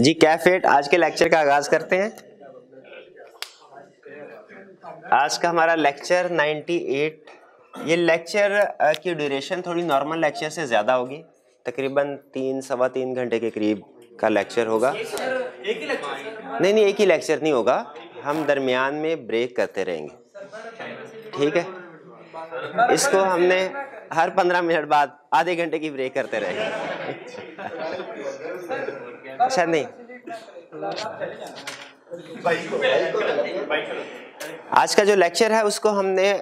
जी कैफेट आज के लेक्चर का आगाज करते हैं आज का हमारा लेक्चर 98 ये लेक्चर की ड्यूरेशन थोड़ी नॉर्मल लेक्चर से ज़्यादा होगी तकरीबन तीन सवा तीन घंटे के करीब का लेक्चर होगा एक ही लेक्चर नहीं नहीं एक ही लेक्चर नहीं होगा हम दरमियान में ब्रेक करते रहेंगे ठीक है इसको हमने हर पंद्रह मिनट बाद आधे घंटे की ब्रेक करते रहे अच्छा नहीं आज का जो लेक्चर है उसको हमने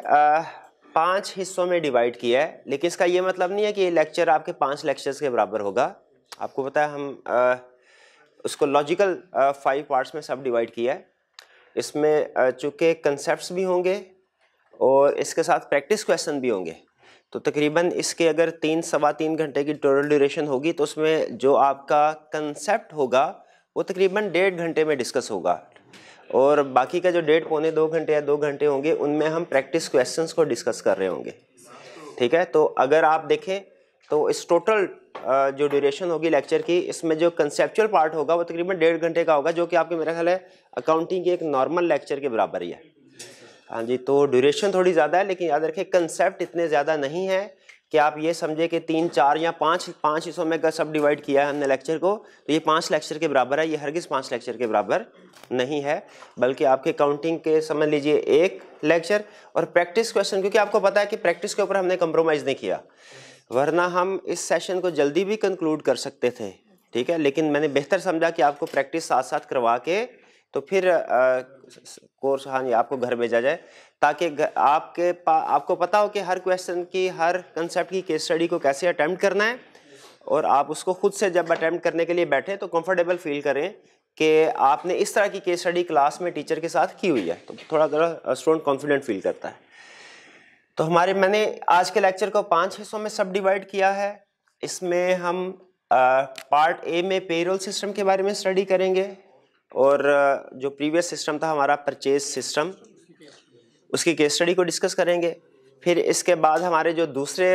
पांच हिस्सों में डिवाइड किया है लेकिन इसका ये मतलब नहीं है कि ये लेक्चर आपके पांच लेक्चर्स के बराबर होगा आपको पता है हम आ, उसको लॉजिकल फाइव पार्ट्स में सब डिवाइड किया है इसमें चूँकि कंसेप्ट भी होंगे और इसके साथ प्रैक्टिस क्वेश्चन भी होंगे तो तकरीबन इसके अगर तीन सवा तीन घंटे की टोटल ड्यूरेशन होगी तो उसमें जो आपका कंसेप्ट होगा वो तकरीबन डेढ़ घंटे में डिस्कस होगा और बाकी का जो डेढ़ पौने दो घंटे या दो घंटे होंगे उनमें हम प्रैक्टिस क्वेश्चंस को डिस्कस कर रहे होंगे ठीक है तो अगर आप देखें तो इस टोटल जो ड्यूरेशन होगी लेक्चर की इसमें जो कंसेप्चुअल पार्ट होगा वो तकरीबन डेढ़ घंटे का होगा जो कि आपके मेरा ख्याल है अकाउंटिंग के एक नॉर्मल लेक्चर के बराबर ही है हाँ जी तो ड्यूरेशन थोड़ी ज़्यादा है लेकिन याद रखिए कंसेप्ट इतने ज़्यादा नहीं है कि आप ये समझे कि तीन चार या पाँच पाँच हिस्सों में सब डिवाइड किया है हमने लेक्चर को तो ये पाँच लेक्चर के बराबर है ये हरगिज़ पाँच लेक्चर के बराबर नहीं है बल्कि आपके काउंटिंग के समझ लीजिए एक लेक्चर और प्रैक्टिस क्वेश्चन क्योंकि आपको पता है कि प्रैक्टिस के ऊपर हमने कंप्रोमाइज़ नहीं किया वरना हम इस सेशन को जल्दी भी कंक्लूड कर सकते थे ठीक है लेकिन मैंने बेहतर समझा कि आपको प्रैक्टिस साथ साथ करवा के तो फिर आ, कोर्स हाँ जी आपको घर भेजा जाए ताकि आपके पा आपको पता हो कि हर क्वेश्चन की हर कंसेप्ट की केस स्टडी को कैसे अटैम्प्ट करना है और आप उसको खुद से जब अटैम्प्ट करने के लिए बैठें तो कंफर्टेबल फील करें कि आपने इस तरह की केस स्टडी क्लास में टीचर के साथ की हुई है तो थोड़ा थोड़ा स्टूडेंट कॉन्फिडेंट फील करता है तो हमारे मैंने आज के लेक्चर को पाँच हिस्सों में सब डिवाइड किया है इसमें हम पार्ट ए में पेरोल सिस्टम के बारे में स्टडी करेंगे और जो प्रीवियस सिस्टम था हमारा परचेज सिस्टम उसकी केस स्टडी को डिस्कस करेंगे फिर इसके बाद हमारे जो दूसरे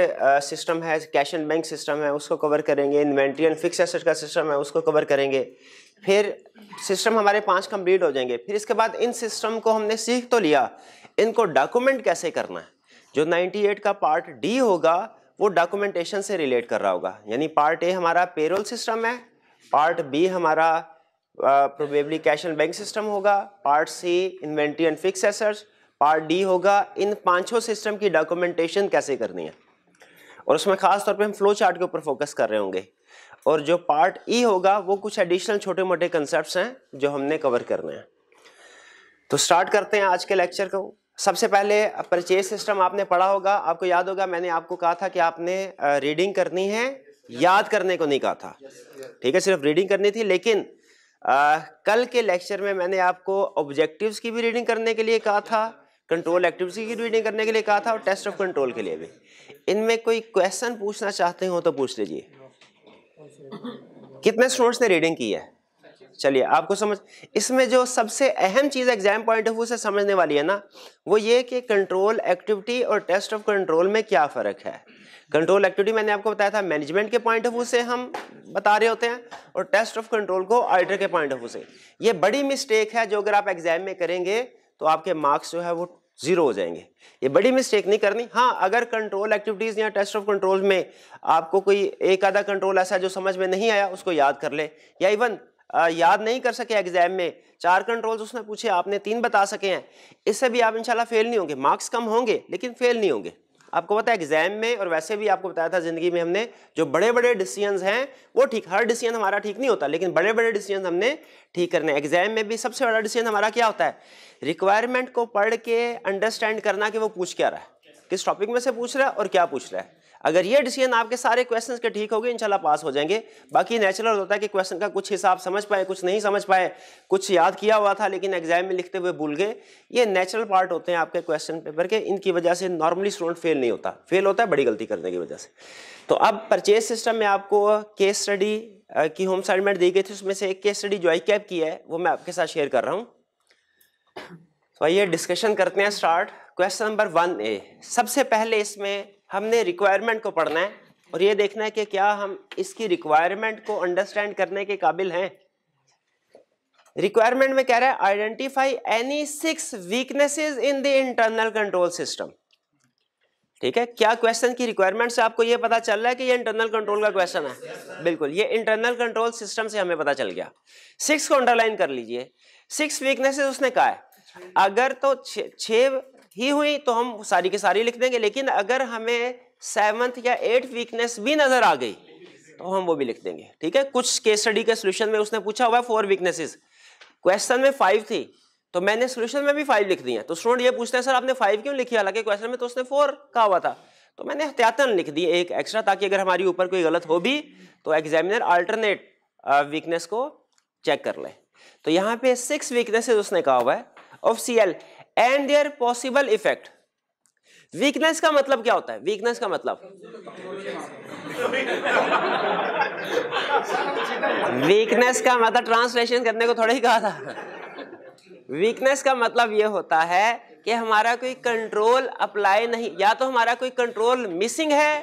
सिस्टम है कैश एंड बैंक सिस्टम है उसको कवर करेंगे इन्वेंट्री एंड फिक्स एसेट का सिस्टम है उसको कवर करेंगे फिर सिस्टम हमारे पांच कंप्लीट हो जाएंगे फिर इसके बाद इन सिस्टम को हमने सीख तो लिया इनको डॉक्यूमेंट कैसे करना है जो 98 का पार्ट डी होगा वो डॉक्यूमेंटेशन से रिलेट कर रहा होगा यानी पार्ट ए हमारा पेरोल सिस्टम है पार्ट बी हमारा probably cash and bank system होगा part C inventory and fix assets part D होगा इन पांचों सिस्टम की डॉक्यूमेंटेशन कैसे करनी है और उसमें खास तौर पे हम फ्लो चार्ट के ऊपर फोकस कर रहे होंगे और जो पार्ट ई e होगा वो कुछ एडिशनल छोटे मोटे कंसेप्ट हैं जो हमने कवर करने हैं तो स्टार्ट करते हैं आज के लेक्चर को सबसे पहले परचेज सिस्टम आपने पढ़ा होगा आपको याद होगा मैंने आपको कहा था कि आपने रीडिंग करनी है याद करने को नहीं कहा था ठीक है सिर्फ रीडिंग करनी थी लेकिन आ, कल के लेक्चर में मैंने आपको ऑब्जेक्टिव्स की भी रीडिंग करने के लिए कहा था कंट्रोल एक्टिविटी की रीडिंग करने के लिए कहा था और टेस्ट ऑफ कंट्रोल के लिए भी इनमें कोई क्वेश्चन पूछना चाहते हो तो पूछ लीजिए कितने स्टूडेंट्स ने रीडिंग की है चलिए आपको समझ इसमें जो सबसे अहम चीज़ एग्जाम पॉइंट ऑफ व्यू से समझने वाली है ना वो ये कि कंट्रोल एक्टिविटी और टेस्ट ऑफ कंट्रोल में क्या फ़र्क है कंट्रोल एक्टिविटी मैंने आपको बताया था मैनेजमेंट के पॉइंट ऑफ व्यू से हम बता रहे होते हैं और टेस्ट ऑफ कंट्रोल को ऑडिटर के पॉइंट ऑफ व्यू से ये बड़ी मिस्टेक है जो अगर आप एग्जाम में करेंगे तो आपके मार्क्स जो है वो जीरो हो जाएंगे ये बड़ी मिस्टेक नहीं करनी हाँ अगर कंट्रोल एक्टिविटीज़ या टेस्ट ऑफ कंट्रोल में आपको कोई एक आधा कंट्रोल ऐसा जो समझ में नहीं आया उसको याद कर ले या इवन याद नहीं कर सके एग्जाम में चार कंट्रोल्स उसने पूछे आपने तीन बता सके हैं इससे भी आप इंशाल्लाह फेल नहीं होंगे मार्क्स कम होंगे लेकिन फेल नहीं होंगे आपको पता है एग्जाम में और वैसे भी आपको बताया था जिंदगी में हमने जो बड़े बड़े डिसीजन हैं वो ठीक हर डिसीजन हमारा ठीक नहीं होता लेकिन बड़े बड़े डिसीजन हमने ठीक करने एग्जाम में भी सबसे बड़ा डिसीजन हमारा क्या होता है रिक्वायरमेंट को पढ़ के अंडरस्टैंड करना कि वो पूछ क्या रहा है किस टॉपिक में से पूछ रहा है और क्या पूछ रहा है अगर ये डिसीजन आपके सारे क्वेश्चन के ठीक हो गए इंशाल्लाह पास हो जाएंगे बाकी नेचुरल होता है कि क्वेश्चन का कुछ हिसाब समझ पाए कुछ नहीं समझ पाए कुछ याद किया हुआ था लेकिन एग्जाम में लिखते हुए भूल गए ये नेचुरल पार्ट होते हैं आपके क्वेश्चन पेपर के इनकी वजह से नॉर्मली स्टूडेंट फेल नहीं होता फेल होता है बड़ी गलती करने की वजह से तो अब परचेज सिस्टम में आपको केस स्टडी की होम असाइनमेंट दी गई थी उसमें से एक केस स्टडी जो आई कैप की है वो मैं आपके साथ शेयर कर रहा हूँ तो आइए डिस्कशन करते हैं start question number one A सबसे पहले इसमें हमने रिक्वायरमेंट को पढ़ना है और ये देखना है कि क्या हम इसकी रिक्वायरमेंट को अंडरस्टैंड करने के काबिल हैं रिक्वायरमेंट में कह रहा है identify any six weaknesses in the internal control system ठीक है क्या क्वेश्चन की रिक्वायरमेंट से आपको ये पता चल रहा है कि ये इंटरनल कंट्रोल का क्वेश्चन है yes, बिल्कुल ये इंटरनल कंट्रोल सिस्टम से हमें पता चल गया सिक्स को अंडरलाइन कर लीजिए सिक्स वीकनेसेस उसने कहा है अगर तो छः ही हुई तो हम सारी की सारी लिख देंगे लेकिन अगर हमें सेवंथ या एट वीकनेस भी नज़र आ गई तो हम वो भी लिख देंगे ठीक है कुछ केस स्टडी के सोल्यूशन में उसने पूछा हुआ फोर वीकनेसेस क्वेश्चन में फाइव थी तो मैंने सोल्यूशन में भी फाइव लिख दिया तो स्टूडेंट ये पूछते हैं सर आपने फाइव क्यों लिखी हालांकि क्वेश्चन में तो उसने फोर कहा हुआ था तो मैंने एहतियातन लिख दी एक एक्स्ट्रा ताकि अगर हमारी ऊपर कोई गलत हो भी तो एग्जामिनर अल्टरनेट वीकनेस को चेक कर ले तो यहाँ पे सिक्स वीकनेसेस उसने कहा हुआ है of C L and their possible effect weakness का मतलब क्या होता है वीकनेस का मतलब वीकनेस का मतलब ट्रांसलेशन करने को थोड़ा ही कहा था वीकनेस का मतलब यह होता है कि हमारा कोई कंट्रोल अप्लाई नहीं या तो हमारा कोई कंट्रोल मिसिंग है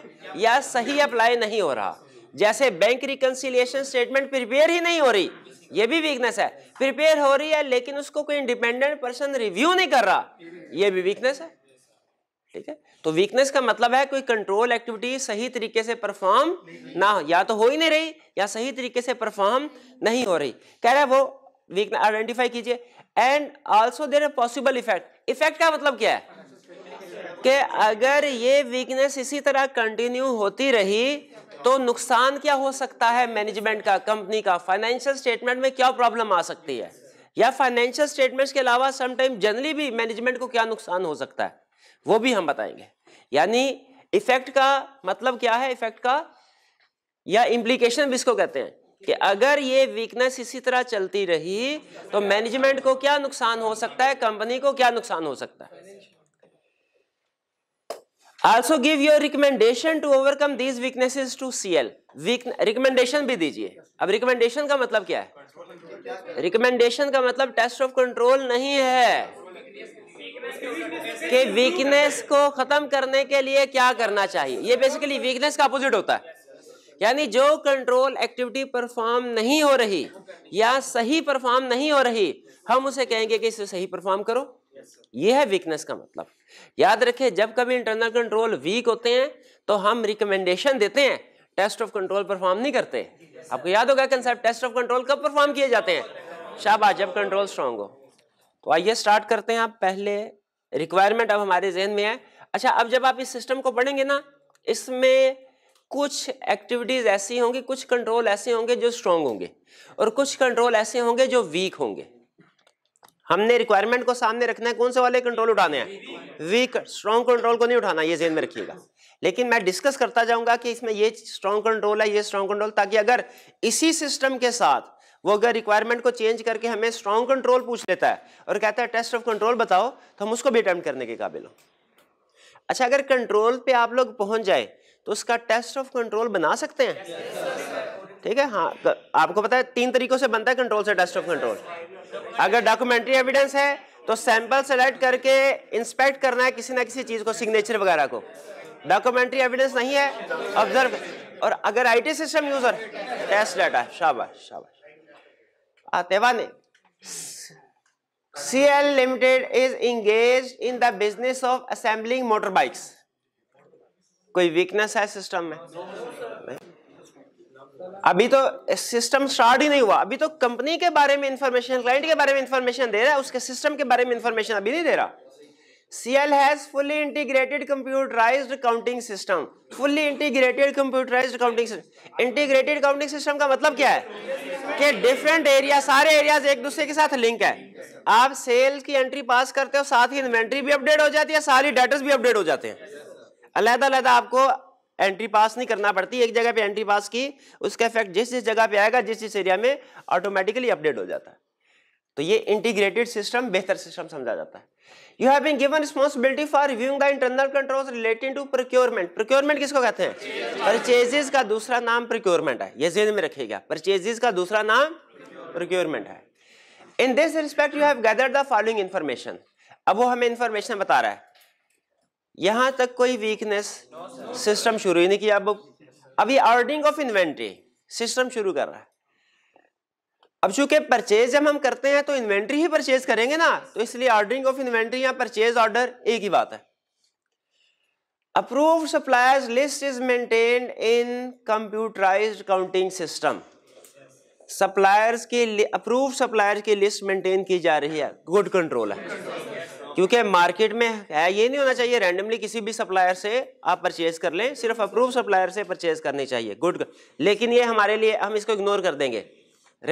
या सही अप्लाई नहीं हो रहा जैसे बैंक रिकंसिलियेशन स्टेटमेंट प्रिपेयर ही नहीं हो रही ये भी वीकनेस है प्रिपेयर हो रही है लेकिन उसको कोई इंडिपेंडेंट पर्सन रिव्यू नहीं कर रहा ये भी वीकनेस है ठीक है तो वीकनेस का मतलब है कोई कंट्रोल एक्टिविटी सही तरीके से परफॉर्म ना हो या तो हो ही नहीं रही या सही तरीके से परफॉर्म नहीं हो रही कह रहे वो वीकनेस आइडेंटिफाई कीजिए and also their possible effect effect का मतलब क्या है कि अगर ये वीकनेस इसी तरह कंटिन्यू होती रही तो नुकसान क्या हो सकता है मैनेजमेंट का कंपनी का फाइनेंशियल स्टेटमेंट में क्या प्रॉब्लम आ सकती है या फाइनेंशियल स्टेटमेंट्स के अलावा समटाइम जनरली भी मैनेजमेंट को क्या नुकसान हो सकता है वो भी हम बताएंगे यानी इफेक्ट का मतलब क्या है इफेक्ट का या इम्प्लीकेशन भी इसको कहते हैं कि अगर ये वीकनेस इसी तरह चलती रही तो मैनेजमेंट को क्या नुकसान हो सकता है कंपनी को क्या नुकसान हो सकता है also give your recommendation to overcome these weaknesses to cl recommendation भी दीजिए अब रिकमेंडेशन का मतलब क्या है रिकमेंडेशन का मतलब टेस्ट ऑफ कंट्रोल नहीं है कि वीकनेस को खत्म करने के लिए क्या करना चाहिए ये बेसिकली वीकनेस का अपोजिट होता है यानी जो कंट्रोल एक्टिविटी परफॉर्म नहीं हो रही या सही परफॉर्म नहीं हो रही हम उसे कहेंगे कि इसे सही परफॉर्म करो ये है वीकनेस का मतलब याद रखें जब कभी इंटरनल कंट्रोल वीक होते हैं तो हम रिकमेंडेशन देते हैं टेस्ट ऑफ कंट्रोल परफॉर्म नहीं करते आपको याद होगा कंसेप्ट टेस्ट ऑफ कंट्रोल कब परफॉर्म किए जाते हैं शाबाश जब कंट्रोल स्ट्रांग हो तो आइए स्टार्ट करते हैं आप पहले रिक्वायरमेंट अब हमारे जहन में है अच्छा अब जब आप इस सिस्टम को पढ़ेंगे ना इसमें कुछ एक्टिविटीज़ ऐसी होंगी कुछ कंट्रोल ऐसे होंगे जो स्ट्रांग होंगे और कुछ कंट्रोल ऐसे होंगे जो वीक होंगे हमने रिक्वायरमेंट को सामने रखना है कौन से वाले कंट्रोल उठाने हैं वीक स्ट्रॉन्ग कंट्रोल को नहीं उठाना ये जेन में रखिएगा लेकिन मैं डिस्कस करता जाऊंगा कि इसमें ये स्ट्रॉन्ग कंट्रोल है ये स्ट्रॉन्ग कंट्रोल ताकि अगर इसी सिस्टम के साथ वो अगर रिक्वायरमेंट को चेंज करके हमें स्ट्रॉन्ग कंट्रोल पूछ लेता है और कहता है टेस्ट ऑफ कंट्रोल बताओ तो हम उसको भी अटेम्प्ट करने के काबिल हो अच्छा अगर कंट्रोल पे आप लोग पहुंच जाए तो उसका टेस्ट ऑफ कंट्रोल बना सकते हैं ठीक है हाँ तो आपको पता है तीन तरीकों से बनता है कंट्रोल से डस्ट ऑफ कंट्रोल अगर डॉक्यूमेंट्री एविडेंस है तो सैंपल सेलेक्ट करके इंस्पेक्ट करना है किसी ना किसी चीज़ को सिग्नेचर वगैरह को डॉक्यूमेंट्री एविडेंस नहीं है ऑब्जर्व और अगर IT system user test data शाबाश शाबाश आतेवा ने CL Limited is engaged in the business of assembling motorbikes. कोई वीकनेस है सिस्टम में अभी तो सिस्टम स्टार्ट ही नहीं हुआ अभी तो कंपनी के बारे में इंफॉर्मेशन क्लाइंट के बारे में इंफॉर्मेशन दे रहा है उसके सिस्टम के बारे में इंफॉर्मेशन अभी नहीं दे रहा CL has fully integrated computerised counting system fully integrated computerised counting system integrated counting system का मतलब क्या है कि डिफरेंट एरिया सारे एरियाज एक दूसरे के साथ लिंक है आप सेल की एंट्री पास करते हो साथ ही इन्वेंट्री भी अपडेट हो जाती है सारी डाटा भी अपडेट हो जाते हैं अलहदा अलहदा आपको एंट्री पास नहीं करना पड़ती एक जगह पे एंट्री पास की उसका इफेक्ट जिस जिस जगह पे आएगा जिस जिस एरिया में ऑटोमेटिकली अपडेट हो जाता है तो ये इंटीग्रेटेड सिस्टम बेहतर सिस्टम समझा जाता है you have been given responsibility for reviewing the internal controls related to procurement procurement किसको कहते हैं परचेजेस का दूसरा नाम प्रोक्योरमेंट है ये जेन में रखिएगा परचेजेस का दूसरा नाम प्रोक्योरमेंट है in this respect you have gather the following information अब वो हमें इन्फॉर्मेशन बता रहा है यहां तक कोई वीकनेस सिस्टम शुरू ही नहीं किया अब अभी ऑर्डरिंग ऑफ इन्वेंट्री सिस्टम शुरू कर रहा है अब चूंकि परचेज जब हम करते हैं तो इन्वेंट्री ही परचेज करेंगे ना तो इसलिए ऑर्डरिंग ऑफ इन्वेंट्री या परचेज ऑर्डर एक ही बात है approve suppliers list is maintained in computerised counting system suppliers की अप्रूव सप्लायर्स की लिस्ट मेंटेन की जा रही है गुड कंट्रोल है क्योंकि मार्केट में है ये नहीं होना चाहिए रैंडमली किसी भी सप्लायर से आप परचेज कर लें सिर्फ अप्रूव सप्लायर से परचेज करनी चाहिए गुड लेकिन ये हमारे लिए हम इसको इग्नोर कर देंगे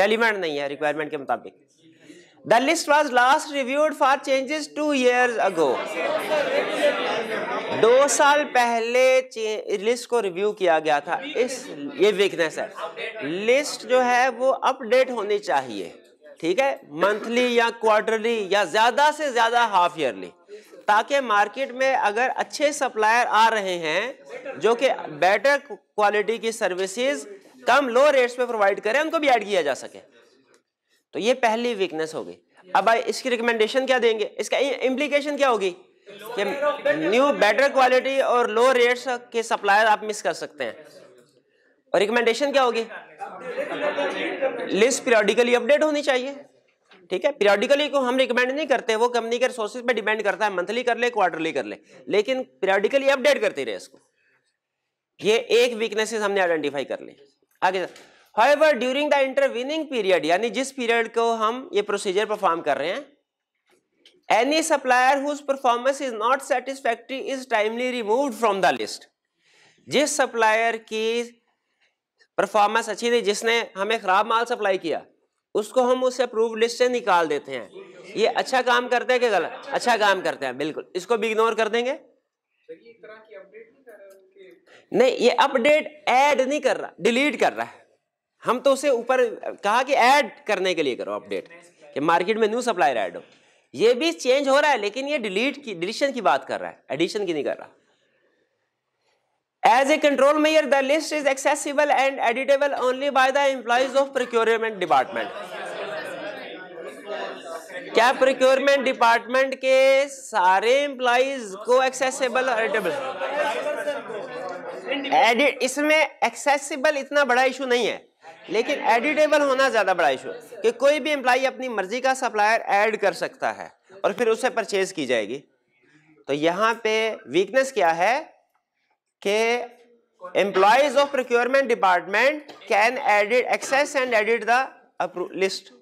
रेलिवेंट नहीं है रिक्वायरमेंट के मुताबिक the list was last reviewed for changes two years ago दो साल पहले लिस्ट को रिव्यू किया गया था इस ये वीकनेस है लिस्ट जो है वो अपडेट होनी चाहिए ठीक है मंथली या क्वार्टरली या ज़्यादा से ज़्यादा हाफ ईयरली ताकि मार्केट में अगर अच्छे सप्लायर आ रहे हैं जो कि बेटर क्वालिटी की सर्विसेज कम लो रेट्स पे प्रोवाइड करें उनको भी ऐड किया जा सके तो ये पहली वीकनेस होगी अब इसकी रिकमेंडेशन क्या देंगे इसका इम्प्लीकेशन क्या होगी कि न्यू बेटर क्वालिटी और लो रेट्स के सप्लायर आप मिस कर सकते हैं और रिकमेंडेशन क्या होगी लिस्ट पीरियडिकली अपडेट होनी चाहिए ठीक है पीरियडिकली को हम रिकमेंड नहीं करते वो कंपनी के रिसोर्सेज पे डिपेंड करता है मंथली कर ले क्वार्टरली कर ले लेकिन पीरियडिकली अपडेट करते रहे इसको ये एक वीकनेसेस हमने आइडेंटिफाई कर ली आगे however during the intervening period यानी जिस पीरियड को हम ये प्रोसीजर परफॉर्म कर रहे हैं any supplier whose performance is not satisfactory is timely removed from the list जिस सप्लायर की परफॉर्मेंस अच्छी थी जिसने हमें ख़राब माल सप्लाई किया उसको हम उस अप्रूव लिस्ट से निकाल देते हैं ये अच्छा काम करते हैं कि गलत अच्छा काम करते हैं बिल्कुल इसको भी इग्नोर कर देंगे नहीं ये अपडेट ऐड नहीं कर रहा डिलीट कर रहा है हम तो उसे ऊपर कहा कि ऐड करने के लिए करो अपडेट कि मार्केट में न्यू सप्लायर ऐड हो ये भी चेंज हो रहा है लेकिन ये डिलीट की डिलीशन की बात कर रहा है एडिशन की नहीं कर रहा as a control measure the list is accessible and editable only by the employees of procurement department क्या प्रोक्योरमेंट डिपार्टमेंट के सारे एम्प्लॉज को एक्सेसिबल एडिटेबल एडिट इसमें एक्सेसिबल इतना बड़ा इशू नहीं है लेकिन एडिटेबल होना ज़्यादा बड़ा इशू कि कोई भी एम्प्लॉय अपनी मर्जी का सप्लायर ऐड कर सकता है और फिर उसे परचेज की जाएगी तो यहां पे वीकनेस क्या है के employees of procurement department can edit access and edit the list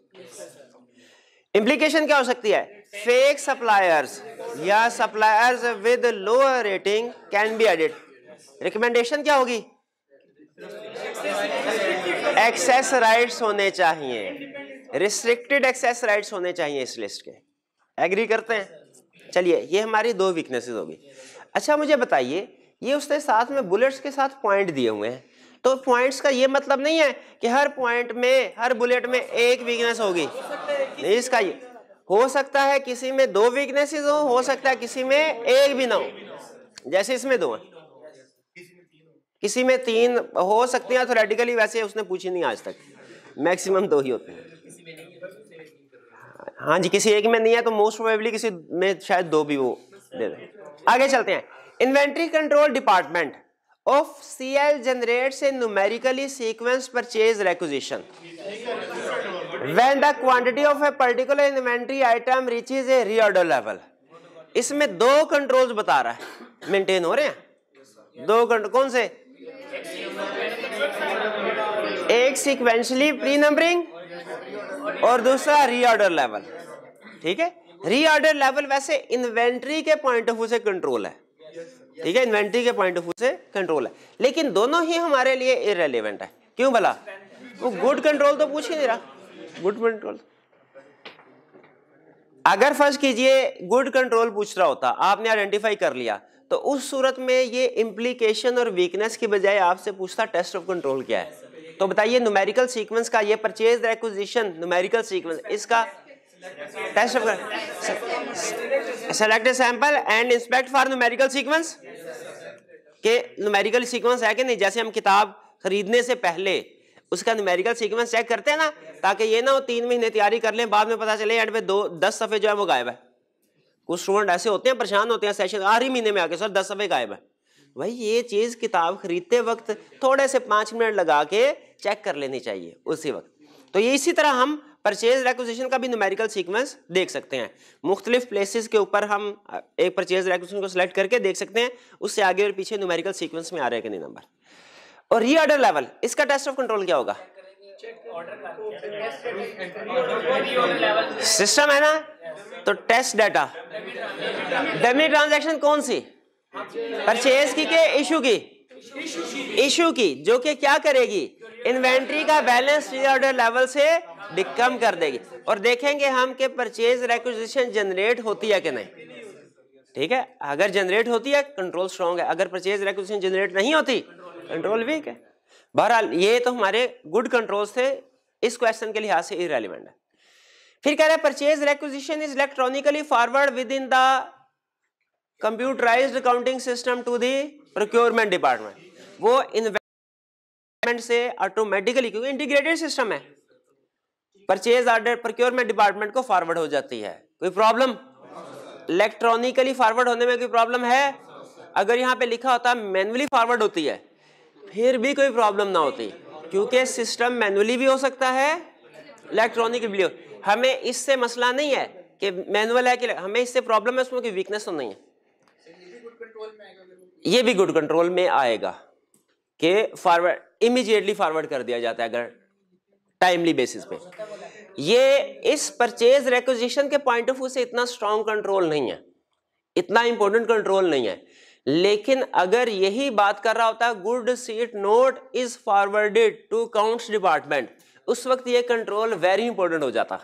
implication क्या हो सकती है फेक सप्लायर्स या suppliers with lower rating can be edit recommendation क्या होगी एक्सेस राइट्स होने चाहिए रिस्ट्रिक्टेड एक्सेस राइट्स होने चाहिए इस लिस्ट के एग्री करते हैं चलिए ये हमारी दो वीकनेसेस होगी अच्छा मुझे बताइए ये उसने साथ में बुलेट्स के साथ पॉइंट दिए हुए हैं तो पॉइंट्स का ये मतलब नहीं है कि हर पॉइंट में हर बुलेट में एक वीकनेस होगी इसका ये हो सकता है किसी में दो वीकनेसेस हो हो सकता है किसी में एक भी ना हो जैसे इसमें दो है किसी में तीन हो सकती है थोरेटिकली तो वैसे उसने पूछी नहीं आज तक मैक्सिमम दो ही होते हैं हाँ जी किसी एक में नहीं है तो मोस्ट प्रोबेबली किसी में शायद दो भी वो दे दें आगे चलते हैं inventory control department of C L generate a numerically sequence purchase requisition the quantity of a particular inventory item reach is a reorder level इसमें दो कंट्रोल बता रहा है मेंटेन हो रहे हैं दो कंट्रोल कौन से एक सीक्वेंशली प्री नंबरिंग और दूसरा रीऑर्डर लेवल ठीक है रीऑर्डर लेवल वैसे इन्वेंट्री के पॉइंट ऑफ व्यू से कंट्रोल है ठीक है इन्वेंट्री के पॉइंट ऑफ व्यू से कंट्रोल है लेकिन दोनों ही हमारे लिए इरेलीवेंट है क्यों भला वो गुड कंट्रोल तो पूछ ही नहीं रहा गुड कंट्रोल अगर फर्ज कीजिए गुड कंट्रोल पूछ रहा होता आपने आइडेंटिफाई कर लिया तो उस सूरत में ये इम्प्लीकेशन और वीकनेस की बजाय आपसे पूछता टेस्ट ऑफ कंट्रोल क्या है तो बताइए न्यूमेरिकल सीक्वेंस का ये परचेज रेक्विजिशन न्यूमेरिकल सीक्वेंस इसका test of select sample and inspect for numerical sequence के न्यूमेरिकल सीक्वेंस है कि नहीं जैसे हम किताब खरीदने से पहले उसका न्यूमेरिकल सीक्वेंस चेक करते हैं ना ताकि ये ना हो तीन महीने तैयारी कर लें बाद में पता चले एंड पे दो दस सफ़े जो है वो गायब है कुछ स्टूडेंट ऐसे होते हैं परेशान होते हैं सेशन हर ही महीने में आके सर दस सफ़े गायब है भाई ये चीज़ किताब खरीदते वक्त थोड़े से पाँच मिनट लगा के चेक कर लेनी चाहिए उसी वक्त तो ये इसी तरह हम परचेज रेक्विजिशन का भी न्यूमेरिकल सीक्वेंस देख सकते हैं मुख्तलिफ प्लेसेस के ऊपर हम एक परचेज रेक्विजिशन को सिलेक्ट करके देख सकते हैं उससे आगे और पीछे न्यूमेरिकल सीक्वेंस में आ रहे हैं कि नहीं नंबर और रीऑर्डर लेवल इसका टेस्ट ऑफ कंट्रोल क्या होगा सिस्टम है ना तो टेस्ट डाटा डेमी ट्रांजेक्शन कौन सी परचेज की के इशू की इशू की जो कि क्या करेगी इन्वेंट्री का बैलेंस ऑर्डर लेवल से कम कर देगी और देखेंगे हम कि परचेज रेक्विजिशन जनरेट होती है कि नहीं ठीक है अगर जनरेट होती है कंट्रोल स्ट्रॉन्ग है अगर परचेज रेक्विजिशन जनरेट नहीं होती कंट्रोल वीक है बहरहाल ये तो हमारे गुड कंट्रोल थे इस क्वेश्चन के लिहाज से इरेलीवेंट है फिर कह रहे हैं purchase requisition is electronically forward within the computerised accounting system to the procurement department वो इन्वेस्टमेंट से ऑटोमेटिकली क्योंकि इंटीग्रेटेड सिस्टम है परचेज ऑर्डर प्रोक्योरमेंट डिपार्टमेंट को फॉरवर्ड हो जाती है कोई प्रॉब्लम इलेक्ट्रॉनिकली फॉरवर्ड होने में कोई प्रॉब्लम है अगर यहाँ पे लिखा होता है मैनुअली फॉरवर्ड होती है फिर भी कोई प्रॉब्लम ना होती क्योंकि सिस्टम मैनुअली भी हो सकता है इलेक्ट्रॉनिक भी हमें इससे मसला नहीं है कि मैनुअल है कि हमें इससे प्रॉब्लम है उसमें कोई वीकनेस तो नहीं है ये भी गुड कंट्रोल में आएगा कि फॉरवर्ड इमीजिएटली फॉरवर्ड कर दिया जाता है अगर टाइमली बेसिस पे ये इस परचेज रेकोजिशन के पॉइंट ऑफ व्यू से इतना स्ट्रांग कंट्रोल नहीं है इतना इंपॉर्टेंट कंट्रोल नहीं है लेकिन अगर यही बात कर रहा होता है good receipt note is forwarded to counts department उस वक्त ये कंट्रोल वेरी इंपॉर्टेंट हो जाता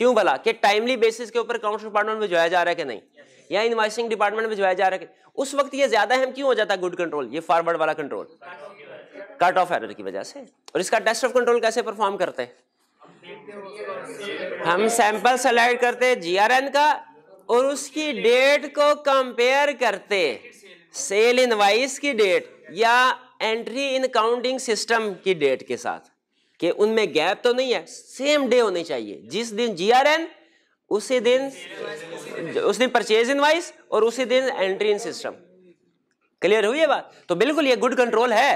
क्यों भला कि टाइमली बेसिस के ऊपर अकाउंट्स डिपार्टमेंट में भिजवाया जा रहा है कि नहीं या इन्वाइसिंग डिपार्टमेंट में भिजवाया जा रहा है उस वक्त ये ज्यादा अहम क्यों हो जाता है गुड कंट्रोल ये फॉरवर्ड वाला कंट्रोल कट ऑफ एरर की वजह से और इसका टेस्ट ऑफ कंट्रोल कैसे परफॉर्म करते हैं हम सैंपल सेलेक्ट करते हैं जीआरएन का और उसकी डेट को कंपेयर करते सेल इनवाइस की डेट या एंट्री इन काउंटिंग सिस्टम की डेट के साथ कि उनमें गैप तो नहीं है सेम डे होने चाहिए जिस दिन जी आर एन उसी दिन उस दिन परचेज इनवाइस और उसी दिन एंट्री इन सिस्टम क्लियर हुई है बात तो बिल्कुल ये गुड कंट्रोल है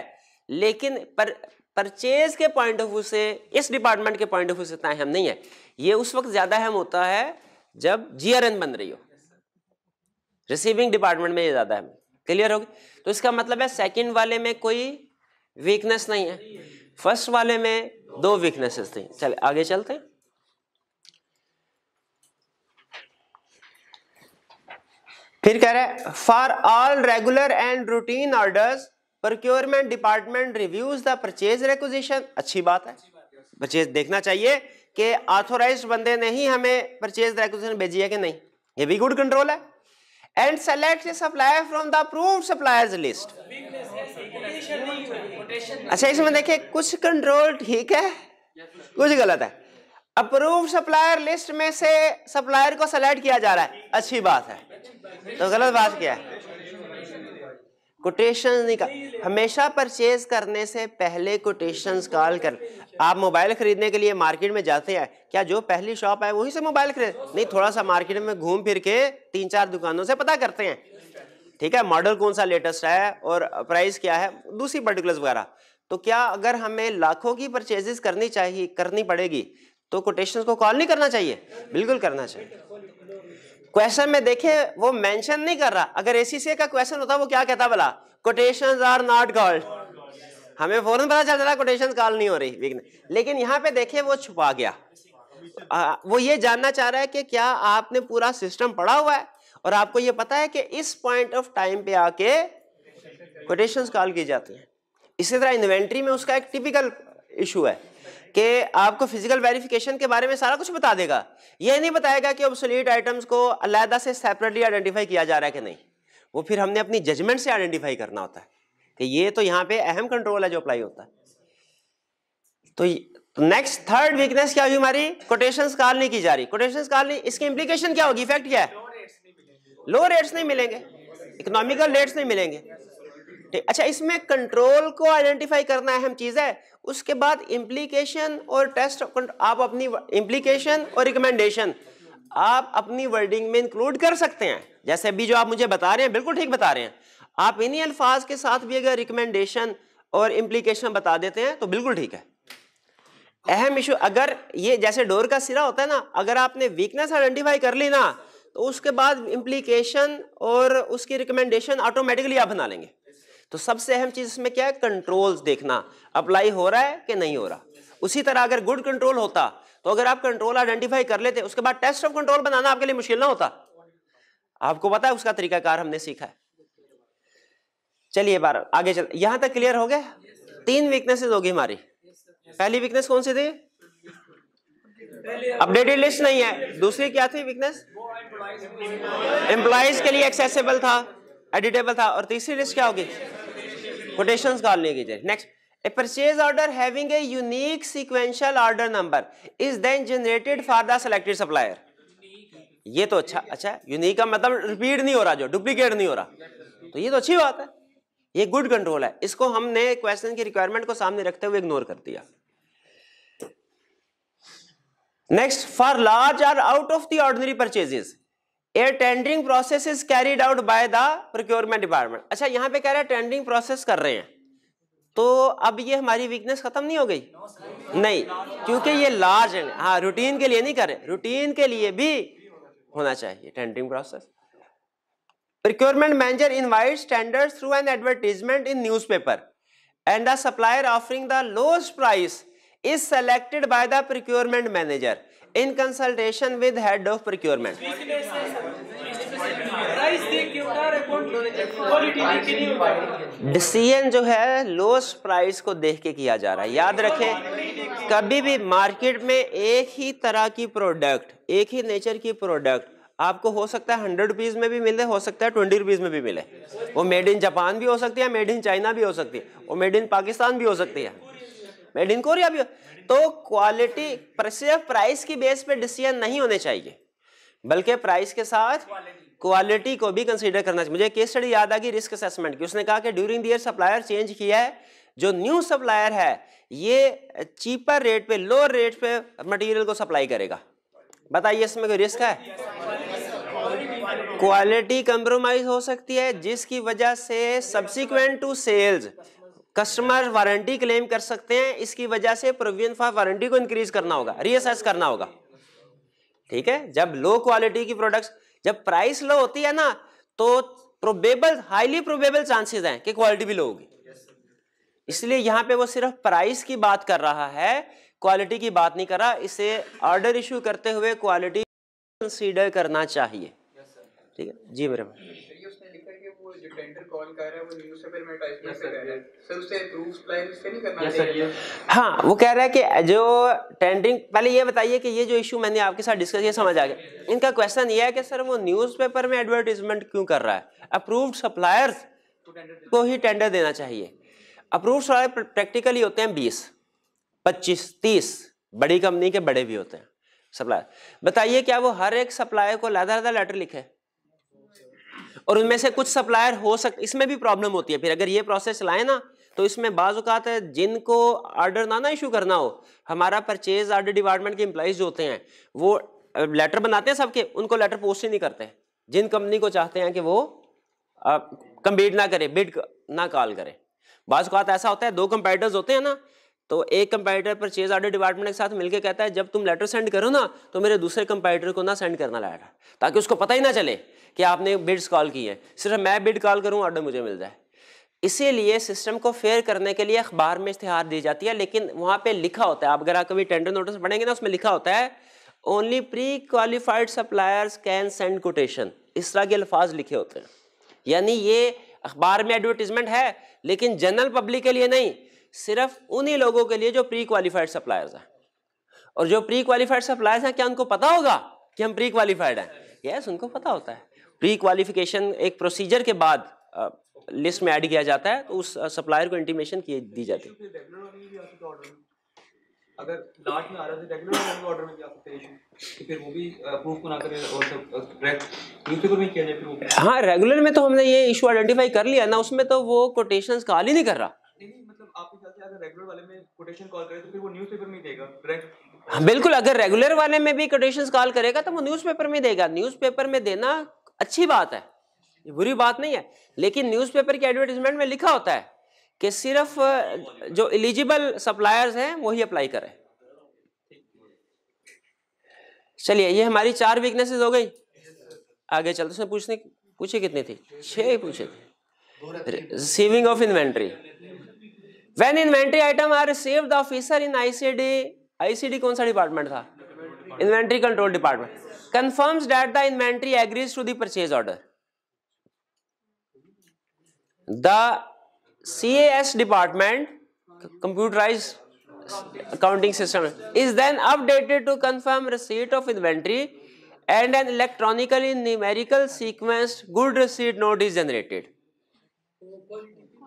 लेकिन पर परचेज के पॉइंट ऑफ व्यू से इस डिपार्टमेंट के पॉइंट ऑफ व्यू से इतना अहम नहीं है ये उस वक्त ज्यादा अहम होता है जब जीआरएन बन रही हो रिसीविंग डिपार्टमेंट में ये ज्यादा अहम क्लियर होगी तो इसका मतलब है सेकंड वाले में कोई वीकनेस नहीं है फर्स्ट वाले में दो वीकनेसेस थी चले आगे चलते हैं फिर कह रहे हैं for all regular and routine orders procurement department reviews the purchase requisition अच्छी बात है परचेज देखना चाहिए कि ऑथोराइज बंदे ने ही हमें परचेज रेक्विजिशन भेजी है कि नहीं ये भी गुड कंट्रोल है and select supplier from the approve suppliers list अच्छा इसमें देखिए कुछ कंट्रोल ठीक है कुछ गलत है अप्रूव सप्लायर लिस्ट में से सप्लायर को सेलेक्ट किया जा रहा है अच्छी बात है तो गलत बात क्या है कोटेशन निकाल हमेशा परचेज करने से पहले कोटेशन कॉल कर आप मोबाइल खरीदने के लिए मार्केट में जाते हैं क्या जो पहली शॉप है वहीं से मोबाइल खरीद नहीं थोड़ा सा मार्केट में घूम फिर के तीन चार दुकानों से पता करते हैं ठीक है मॉडल कौन सा लेटेस्ट है और प्राइस क्या है दूसरी पर्टिकुलर्स वगैरह तो क्या अगर हमें लाखों की परचेजेस करनी चाहिए करनी पड़ेगी तो कोटेशन को कॉल नहीं करना चाहिए बिल्कुल करना चाहिए क्वेश्चन में देखे वो मेंशन नहीं कर रहा अगर एसीसी का क्वेश्चन होता वो क्या कहता बोला कोटेशन आर नॉट कॉल्ड हमें फौरन पता चल रहा कोटेशन कॉल नहीं हो रही लेकिन यहाँ पे देखे वो छुपा गया आ, वो ये जानना चाह रहा है कि क्या आपने पूरा सिस्टम पढ़ा हुआ है और आपको ये पता है कि इस पॉइंट ऑफ टाइम पे आके कोटेशंस कॉल की जाती हैं इसी तरह इन्वेंट्री में उसका एक टिपिकल इशू है कि आपको फिजिकल वेरिफिकेशन के बारे में सारा कुछ बता देगा यह नहीं बताएगा कि ऑब्सोलीट आइटम्स को अलहदा से सेपरेटली आइडेंटिफाई किया जा रहा है कि नहीं वो फिर हमने अपनी जजमेंट से आइडेंटिफाई करना होता है कि ये तो यहाँ पे अहम कंट्रोल है जो अप्लाई होता है तो नेक्स्ट थर्ड वीकनेस क्या हुई हमारी कोटेशन कॉल नहीं की जा रही कोटेशन कॉल नहीं इसकी इंप्लीकेशन क्या होगी इफेक्ट क्या है लो रेट्स नहीं मिलेंगे इकोनॉमिकल रेट्स नहीं मिलेंगे ठीक अच्छा इसमें कंट्रोल को आइडेंटिफाई करना अहम चीज़ है उसके बाद इम्प्लीकेशन और टेस्ट आप अपनी इम्प्लीकेशन और रिकमेंडेशन आप अपनी वर्डिंग में इंक्लूड कर सकते हैं जैसे अभी जो आप मुझे बता रहे हैं बिल्कुल ठीक बता रहे हैं आप इन्हीं अल्फाज के साथ भी अगर रिकमेंडेशन और इम्प्लीकेशन बता देते हैं तो बिल्कुल ठीक है अहम इशू अगर ये जैसे डोर का सिरा होता है ना अगर आपने वीकनेस आइडेंटिफाई कर ली ना तो उसके बाद इम्प्लीकेशन और उसकी रिकमेंडेशन ऑटोमेटिकली आप बना लेंगे तो सबसे अहम चीज़ इसमें क्या है कंट्रोल्स देखना अप्लाई हो रहा है कि नहीं हो रहा उसी तरह अगर गुड कंट्रोल होता तो अगर आप कंट्रोल आइडेंटिफाई कर लेते उसके बाद टेस्ट ऑफ कंट्रोल बनाना आपके लिए मुश्किल ना होता आपको पता है उसका तरीकाकार हमने सीखा है चलिए बार आगे चल यहां तक क्लियर हो गया तीन वीकनेसेस होगी हमारी पहली वीकनेस कौन सी थी अपडेटेड लिस्ट नहीं है दूसरी क्या थी वीकनेस एम्प्लॉज के लिए एक्सेसिबल था एडिटेबल था और तीसरी लिस्ट क्या होगी कोटेशन कॉल नहीं कीजिए next A purchase order having a unique sequential order number is then generated for the selected supplier. ये तो अच्छा अच्छा यूनिक का मतलब रिपीट नहीं हो रहा जो डुप्लीकेट नहीं हो रहा तो ये तो अच्छी बात है ये गुड कंट्रोल है इसको हमने क्वेश्चन की रिक्वायरमेंट को सामने रखते हुए इग्नोर कर दिया next for large or out of the ordinary purchases a tendering process is carried out by the procurement department अच्छा यहां पे कह रहे हैं टेंडरिंग प्रोसेस कर रहे हैं तो अब ये हमारी वीकनेस खत्म नहीं हो गई no, नहीं क्योंकि ये लार्ज है हाँ रूटीन के लिए नहीं कर रहे रूटीन के लिए भी होना चाहिए tendering process procurement manager invite standard through an advertisement in newspaper and the supplier offering the lowest price is selected by the procurement manager in consultation with head of procurement decision जो है lost price को देख के किया जा रहा है याद रखें कभी भी मार्केट में एक ही तरह की प्रोडक्ट एक ही नेचर की प्रोडक्ट आपको हो सकता है हंड्रेड रुपीज़ में भी मिले हो सकता है ट्वेंटी रुपीज़ में भी मिले वो मेड इन जापान भी हो सकती है मेड इन चाइना भी हो सकती है वो मेड इन पाकिस्तान भी हो सकती है मेड इन कोरिया भी तो क्वालिटी सिर्फ प्राइस की बेस पे डिसीजन नहीं होने चाहिए बल्कि प्राइस के साथ क्वालिटी को भी कंसीडर करना चाहिए मुझे केस स्टडी याद आ गई रिस्क असेसमेंट की उसने कहा कि ड्यूरिंग दर सप्लायर चेंज किया है जो न्यू सप्लायर है ये चीपर रेट पे लोअर रेट पे मटेरियल को सप्लाई करेगा बताइए इसमें कोई रिस्क है क्वालिटी कंप्रोमाइज हो सकती है जिसकी वजह से subsequent to sales customer warranty claim कर सकते हैं इसकी वजह से प्रोविजन फॉर वारंटी को इंक्रीज करना होगा रीअसेस करना होगा ठीक है जब लो क्वालिटी की प्रोडक्ट्स जब प्राइस लो होती है ना तो प्रोबेबल हाईली प्रोबेबल चांसेस हैं कि क्वालिटी भी लो होगी इसलिए यहाँ पे वो सिर्फ प्राइस की बात कर रहा है क्वालिटी की बात नहीं कर रहा इसे ऑर्डर इशू करते हुए क्वालिटी कंसीडर करना चाहिए ठीक है जी मेरे भाई हाँ वो कह रहा है कि जो टेंडरिंग पहले ये बताइए कि ये जो इशू मैंने आपके साथ डिस्कस किया समझ आ गया इनका क्वेश्चन ये है कि सर वो न्यूज़पेपर में एडवर्टीजमेंट क्यों कर रहा है अप्रूव्ड सप्लायर्स तो को ही टेंडर देना चाहिए अप्रूव्ड सप्लायर प्रैक्टिकली होते हैं बीस पच्चीस तीस बड़ी कंपनी के बड़े भी होते हैं सप्लायर बताइए क्या वो हर एक सप्लायर को लादा लादा लेटर लिखे और उनमें से कुछ सप्लायर हो सक इसमें भी प्रॉब्लम होती है फिर अगर ये प्रोसेस लाए ना तो इसमें बाज़ात है जिनको आर्डर ना ना इशू करना हो हमारा परचेज ऑर्डर डिपार्टमेंट के एम्प्लॉज जो होते हैं वो लेटर बनाते हैं सबके उनको लेटर पोस्ट ही नहीं करते जिन कंपनी को चाहते हैं कि वो कम्पीट ना करे बिड ना कॉल करे बाज़ात ऐसा होता है दो कंपेटर्स होते हैं ना तो एक कंपेटर परचेज ऑर्डर डिपार्टमेंट के साथ मिलकर कहता है जब तुम लेटर सेंड करो ना तो मेरे दूसरे कंपेटर को ना सेंड करना लेटर ताकि उसको पता ही ना चले कि आपने बिड्स कॉल की हैं सिर्फ मैं बिड कॉल करूँ ऑर्डर मुझे मिल जाए इसीलिए सिस्टम को फेयर करने के लिए अखबार में इश्तेहार दी जाती है लेकिन वहाँ पर लिखा होता है आप अगर आप कभी टेंडर नोटिस पढ़ेंगे ना उसमें लिखा होता है only pre qualified suppliers can send quotation इस तरह के अल्फाज लिखे होते हैं यानी ये अखबार में एडवर्टीजमेंट है लेकिन जनरल पब्लिक के लिए नहीं सिर्फ उन्हीं लोगों के लिए जो प्री क्वालिफाइड सप्लायर्स हैं और जो प्री क्वालिफाइड सप्लायर्स हैं क्या उनको पता होगा कि हम प्री क्वालिफाइड हैं यस उनको पता होता है प्री क्वालिफिकेशन एक प्रोसीजर के बाद लिस्ट में ऐड किया जाता है तो उस सप्लायर को इंटीमेशन की दी जाती है तो हाँ रेगुलर में तो हमने ये इशू आइडेंटिफाई कर लिया ना उसमें तो वो कोटेशन कॉल ही नहीं कर रहा मतलब तो हाँ, बिल्कुल अगर रेगुलर वाले में भी कोटेशन कॉल करेगा तो वो न्यूज़पेपर में देगा न्यूज़पेपर में देना अच्छी बात है बुरी बात नहीं है लेकिन न्यूज़पेपर की एडवर्टीजमेंट में लिखा होता है कि सिर्फ जो एलिजिबल सप्लायर्स हैं वही अप्लाई करें चलिए ये हमारी चार वीकनेसेस हो गई आगे चलते उसने पूछने पूछे कितनी थी छह पूछे थे receiving of inventory when inventory item are received officer in ICD ICD कौन सा डिपार्टमेंट था Inventory Control Department confirms that the inventory agrees to the purchase order. The CAS department, computerized accounting system, is then updated to confirm receipt of inventory and an electronically numerical sequenced good receipt note is generated.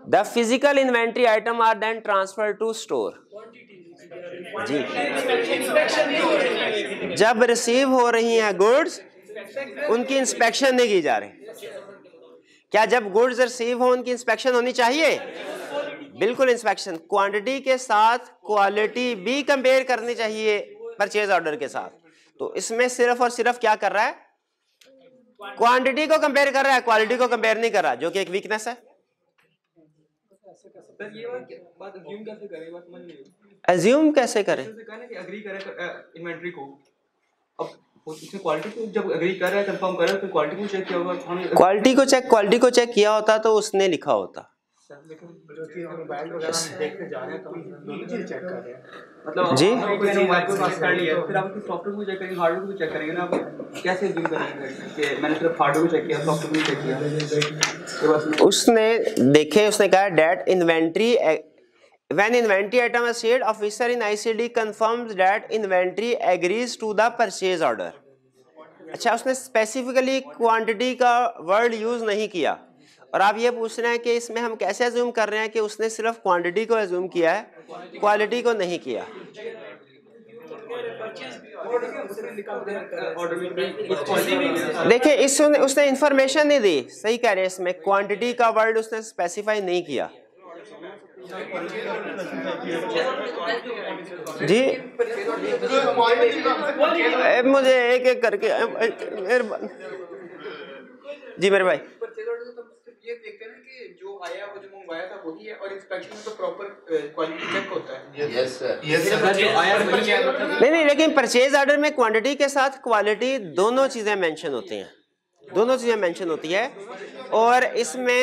The physical inventory item are then transferred to store. जी जब receive हो रही हैं goods उनकी inspection नहीं की जा रही क्या जब गुड्स रिसीव हो उनकी इंस्पेक्शन होनी चाहिए बिल्कुल इंस्पेक्शन क्वांटिटी के साथ क्वालिटी भी कंपेयर करनी चाहिए परचेज ऑर्डर के साथ तो इसमें सिर्फ और सिर्फ क्या कर रहा है क्वांटिटी को कंपेयर कर रहा है क्वालिटी को कंपेयर नहीं कर रहा जो कि एक वीकनेस है एज्यूम कैसे करें इन्वेंट्री तो, को अब क्वालिटी को चेक क्वालिटी तो को चेक किया होता तो उसने लिखा होता तो जी मतलब उसने देखे उसने कहा that inventory when inventory item is shared officer in icd confirms that inventory agrees to the purchase order अच्छा उसने स्पेसिफिकली क्वांटिटी का वर्ड यूज़ नहीं किया और आप ये पूछ रहे हैं कि इसमें हम कैसे एज्यूम कर रहे हैं कि उसने सिर्फ क्वांटिटी को एज्यूम किया है क्वालिटी को नहीं किया देखिए इसने उसने इंफॉर्मेशन नहीं दी सही कह रहे हैं इसमें क्वांटिटी का वर्ड उसने स्पेसिफाई नहीं किया तो जी मुझे एक एक करके जी मेरे भाई ये देखते हैं कि जो आया वो जो मंगवाया था वही है और इंस्पेक्शन में तो प्रॉपर क्वालिटी चेक होता है यस यस सर नहीं नहीं लेकिन परचेज ऑर्डर में क्वांटिटी के साथ क्वालिटी दोनों चीज़ें मेंशन होती हैं दोनों चीज़ें मेंशन होती है और इसमें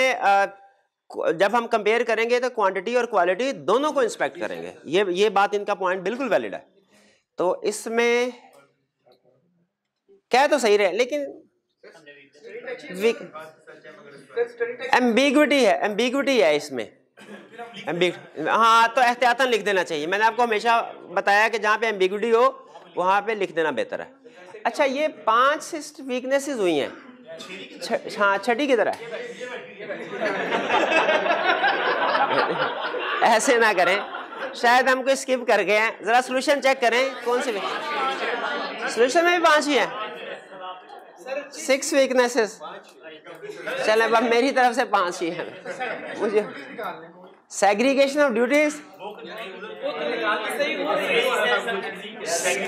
जब हम कंपेयर करेंगे तो क्वांटिटी और क्वालिटी दोनों को इंस्पेक्ट करेंगे ये ये बात इनका पॉइंट बिल्कुल वैलिड है तो इसमें क्या तो सही रहे लेकिन एम्बिगुटी है एम्बिगुटी है इसमें हाँ तो एहतियातन लिख देना चाहिए मैंने आपको हमेशा बताया कि जहाँ पे एम्बिगुटी हो वहाँ पे लिख देना बेहतर है अच्छा ये पांच वीकनेसेस हुई हैं हाँ छठी की तरह ऐसे ना करें शायद हम कोई स्किप कर गए हैं जरा सोल्यूशन चेक करें कौन से सोल्यूशन में भी पांच ही है सिक्स वीकनेसेस चले अब मेरी तरफ से पांच ही है मुझे सेग्रीगेशन ऑफ ड्यूटीज